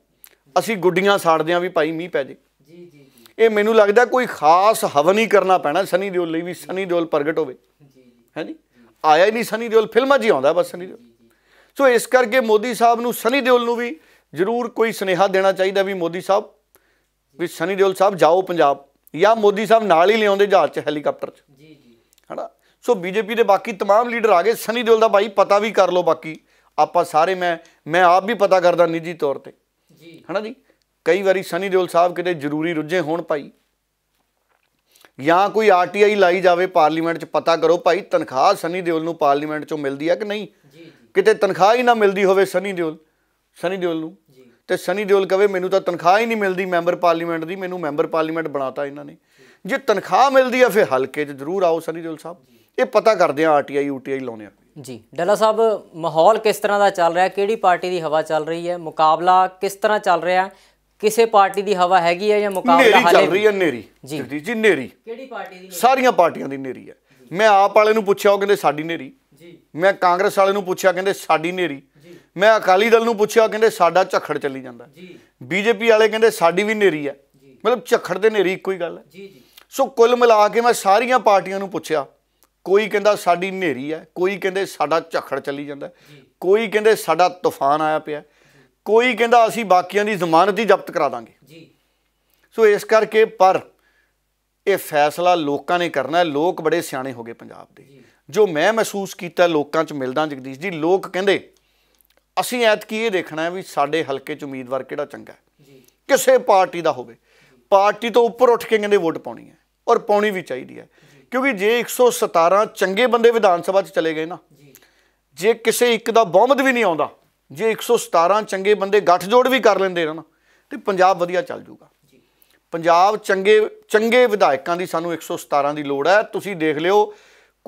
ਅਸੀਂ ਗੁੱਡੀਆਂ ਸਾੜਦੇ ਆ ਵੀ ਭਾਈ ਮੀਂਹ ਪੈ ਜੇ ਜੀ ਜੀ ਇਹ ਮੈਨੂੰ ਲੱਗਦਾ ਕੋਈ ਖਾਸ ਹਵਨ ਹੀ ਕਰਨਾ ਪੈਣਾ ਸਨੀ ਦਿਓਲ ਲਈ ਵੀ ਸਨੀ ਦਿਓਲ ਪ੍ਰਗਟ ਹੋਵੇ ਜੀ ਹੈ ਜੀ ਆਇਆ ਹੀ ਨਹੀਂ ਸਨੀ ਦਿਓਲ ਫਿਲਮਾਂ ਜੀ ਆਉਂਦਾ ਬਸ ਸਨੀ ਦਿਓਲ ਸੋ ਇਸ ਕਰਕੇ ਮੋਦੀ ਸਾਹਿਬ ਨੂੰ ਸਨੀ ਦਿਓਲ ਨੂੰ ਵੀ ਜ਼ਰੂਰ ਕੋਈ ਸਨੇਹਾ ਦੇਣਾ ਚਾਹੀਦਾ ਵੀ ਮੋਦੀ ਸਾਹਿਬ ਵੀ ਸਨੀ ਦਿਓਲ ਸਾਹਿਬ ਜਾਓ ਪੰਜਾਬ ਜਾਂ ਮੋਦੀ ਸਾਹਿਬ ਨਾਲ ਹੀ ਲਿਆਉਂਦੇ ਜਹਾਜ਼ 'ਚ ਹੈਲੀਕਾਪਟਰ 'ਚ ਸੋ ਬੀਜੇਪੀ ਦੇ ਬਾਕੀ तमाम ਲੀਡਰ ਆ ਗਏ ਸਨੀ ਦਿਓਲ ਦਾ ਭਾਈ ਪਤਾ ਵੀ ਕਰ ਲੋ ਬਾਕੀ ਆਪਾਂ ਸਾਰੇ ਮੈਂ ਮੈਂ ਆਪ ਵੀ ਪਤਾ ਕਰਦਾ ਨਿੱਜੀ ਤੌਰ ਤੇ ਜੀ ਹਨਾ ਜੀ ਕਈ ਵਾਰੀ ਸਨੀ ਦਿਓਲ ਸਾਹਿਬ ਕਿਤੇ ਜ਼ਰੂਰੀ ਰੁੱਝੇ ਹੋਣ ਭਾਈ ਜਾਂ ਕੋਈ ਆਰਟੀਆਈ ਲਾਈ ਜਾਵੇ ਪਾਰਲੀਮੈਂਟ 'ਚ ਪਤਾ ਕਰੋ ਭਾਈ ਤਨਖਾਹ ਸਨੀ ਦਿਓਲ ਨੂੰ ਪਾਰਲੀਮੈਂਟ 'ਚੋਂ ਮਿਲਦੀ ਹੈ ਕਿ ਨਹੀਂ ਕਿਤੇ ਤਨਖਾਹ ਹੀ ਨਾ ਮਿਲਦੀ ਹੋਵੇ ਸਨੀ ਦਿਓਲ ਸਨੀ ਦਿਓਲ ਨੂੰ ਤੇ ਸਨੀ ਦਿਓਲ ਕਵੇ ਮੈਨੂੰ ਤਾਂ ਤਨਖਾਹ ਹੀ ਨਹੀਂ ਮਿਲਦੀ ਮੈਂਬਰ ਪਾਰਲੀਮੈਂਟ ਦੀ ਮੈਨੂੰ ਮੈਂਬਰ ਪਾਰਲੀਮੈਂਟ ਬਣਾਤਾ ਇਹਨਾਂ ਨੇ ਜੇ ਤਨਖਾਹ ਮਿਲਦੀ ਆ ਫਿਰ ਹਲਕੇ 'ਚ ਜ਼ਰੂਰ ਆਓ ਸਨੀ ਦਿਓਲ ਸਾਹਿਬ ਇਹ ਪਤਾ ਕਰਦੇ ਆ ਆਰਟੀਆਈ ਯੂਟੀਆਈ ਲਾਉਨੇ ਆ ਜੀ ਡੱਲਾ ਸਾਹਿਬ ਮਾਹੌਲ ਕਿਸ ਤਰ੍ਹਾਂ ਦਾ ਚੱਲ ਰਿਹਾ ਕਿਹੜੀ ਪਾਰਟੀ ਦੀ ਹਵਾ ਚੱਲ ਰਹੀ ਹੈ ਮੁਕਾਬਲਾ ਕਿਸ ਤਰ੍ਹਾਂ ਚੱਲ ਰਿਹਾ ਕਿਸੇ ਪਾਰਟੀ ਦੀ ਹਵਾ ਹੈਗੀ ਹੈ ਜਾਂ ਮੁਕਾਬਲਾ ਹਾਲੇ ਚੱਲ ਰਹੀ ਹੈ ਨੇਰੀ ਜੀ ਜੀ ਨੇਰੀ ਕਿਹੜੀ ਪਾਰਟੀ ਦੀ ਸਾਰੀਆਂ ਪਾਰਟੀਆਂ ਦੀ ਨੇਰੀ ਹੈ ਮੈਂ ਆਪ ਵਾਲੇ ਨੂੰ ਪੁੱਛਿਆ ਉਹ ਕਹਿੰਦੇ ਸਾਡੀ ਨੇਰੀ ਜੀ ਮੈਂ ਕਾਂਗਰਸ ਵਾਲੇ ਨੂੰ ਪੁੱਛਿਆ ਕਹਿੰਦੇ ਸਾਡੀ ਨੇਰੀ ਜੀ ਮੈਂ ਅਕਾਲੀ ਦਲ ਨੂੰ ਪੁੱਛਿਆ ਕਹਿੰਦੇ ਸਾਡਾ ਝੱਖੜ ਚੱਲੀ ਜਾਂਦਾ ਜੀ ਬੀਜੇਪੀ ਵਾਲੇ ਕਹਿੰਦੇ ਸਾਡੀ ਵੀ ਨੇਰੀ ਹੈ ਮਤਲਬ ਝੱਖੜ ਤੇ ਨੇਰੀ ਇੱਕੋ ਹੀ ਗੱਲ ਹੈ ਜੀ ਜੀ ਸੋ ਕੁੱਲ ਮਿਲਾ ਕੇ ਮੈਂ ਸਾਰੀਆਂ ਪਾਰਟੀਆਂ ਨੂੰ ਪੁੱਛਿਆ ਕੋਈ ਕਹਿੰਦਾ ਸਾਡੀ ਹਨੇਰੀ ਹੈ ਕੋਈ ਕਹਿੰਦੇ ਸਾਡਾ ਝੱਖੜ ਚੱਲੀ ਜਾਂਦਾ ਕੋਈ ਕਹਿੰਦੇ ਸਾਡਾ ਤੂਫਾਨ ਆਇਆ ਪਿਆ ਕੋਈ ਕਹਿੰਦਾ ਅਸੀਂ ਬਾਕੀਆਂ ਦੀ ਜ਼ਮਾਨਤ ਹੀ ਜ਼ਬਤ ਕਰਾ ਦਾਂਗੇ ਜੀ ਸੋ ਇਸ ਕਰਕੇ ਪਰ ਇਹ ਫੈਸਲਾ ਲੋਕਾਂ ਨੇ ਕਰਨਾ ਲੋਕ ਬੜੇ ਸਿਆਣੇ ਹੋ ਗਏ ਪੰਜਾਬ ਦੇ ਜੋ ਮੈਂ ਮਹਿਸੂਸ ਕੀਤਾ ਲੋਕਾਂ 'ਚ ਮਿਲਦਾ ਜਗਦੀਸ਼ ਜੀ ਲੋਕ ਕਹਿੰਦੇ ਅਸੀਂ ਐਤਕੀ ਇਹ ਦੇਖਣਾ ਹੈ ਵੀ ਸਾਡੇ ਹਲਕੇ 'ਚ ਉਮੀਦਵਾਰ ਕਿਹੜਾ ਚੰਗਾ ਹੈ ਕਿਸੇ ਪਾਰਟੀ ਦਾ ਹੋਵੇ ਪਾਰਟੀ ਤੋਂ ਉੱਪਰ ਉੱਠ ਕੇ ਕਹਿੰਦੇ ਵੋਟ ਪਾਉਣੀ ਹੈ ਔਰ ਪਾਉਣੀ ਵੀ ਚਾਹੀਦੀ ਹੈ ਕਿਉਂਕਿ ਜੇ 117 ਚੰਗੇ ਬੰਦੇ ਵਿਧਾਨ ਸਭਾ 'ਚ ਚਲੇ ਗਏ ਨਾ ਜੇ ਕਿਸੇ ਇੱਕ ਦਾ ਬਹੁਮਤ ਵੀ ਨਹੀਂ ਆਉਂਦਾ ਜੇ 117 ਚੰਗੇ ਬੰਦੇ ਗੱਠ ਜੋੜ ਵੀ ਕਰ ਲੈਂਦੇ ਨਾ ਤੇ ਪੰਜਾਬ ਵਧੀਆ ਚੱਲ ਜੀ ਪੰਜਾਬ ਚੰਗੇ ਚੰਗੇ ਵਿਧਾਇਕਾਂ ਦੀ ਸਾਨੂੰ 117 ਦੀ ਲੋੜ ਹੈ ਤੁਸੀਂ ਦੇਖ ਲਿਓ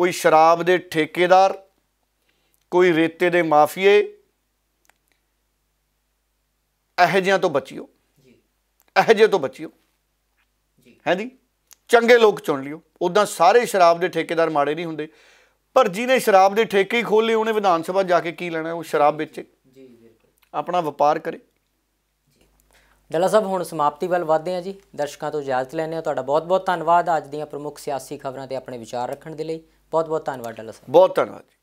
ਕੋਈ ਸ਼ਰਾਬ ਦੇ ਠੇਕੇਦਾਰ ਕੋਈ ਰੇਤੇ ਦੇ ਮਾਫੀਏ ਇਹੋ ਜਿਹਿਆਂ ਤੋਂ ਬਚਿਓ ਜੀ ਇਹੋ ਜਿਹੇ ਤੋਂ ਬਚਿਓ ਜੀ ਹੈ ਜੀ ਚੰਗੇ ਲੋਕ ਚੁਣ ਲਿਓ ਉਦਾਂ ਸਾਰੇ ਸ਼ਰਾਬ ਦੇ ਠੇਕੇਦਾਰ ਮਾੜੇ ਨਹੀਂ ਹੁੰਦੇ ਪਰ ਜਿਹਨੇ ਸ਼ਰਾਬ ਦੇ ਠੇਕੇ ਹੀ ਖੋਲੇ ਉਹਨੇ ਵਿਧਾਨ ਸਭਾ ਜਾ ਕੇ ਕੀ ਲੈਣਾ ਉਹ ਸ਼ਰਾਬ ਵਿੱਚ ਜੀ ਬਿਲਕੁਲ ਆਪਣਾ ਵਪਾਰ ਕਰੇ ਦਲਾ ਸਾਹਿਬ ਹੁਣ ਸਮਾਪਤੀ ਵੱਲ ਵਧਦੇ ਹਾਂ ਜੀ ਦਰਸ਼ਕਾਂ ਤੋਂ ਇਜਾਜ਼ਤ ਲੈਣੇ ਆ ਤੁਹਾਡਾ ਬਹੁਤ-ਬਹੁਤ ਧੰਨਵਾਦ ਅੱਜ ਦੀਆਂ ਪ੍ਰਮੁੱਖ ਸਿਆਸੀ ਖਬਰਾਂ ਤੇ ਆਪਣੇ ਵਿਚਾਰ ਰੱਖਣ ਦੇ ਲਈ ਬਹੁਤ-ਬਹੁਤ ਧੰਨਵਾਦ ਦਲਾ ਸਾਹਿਬ ਬਹੁਤ ਧੰਨਵਾਦ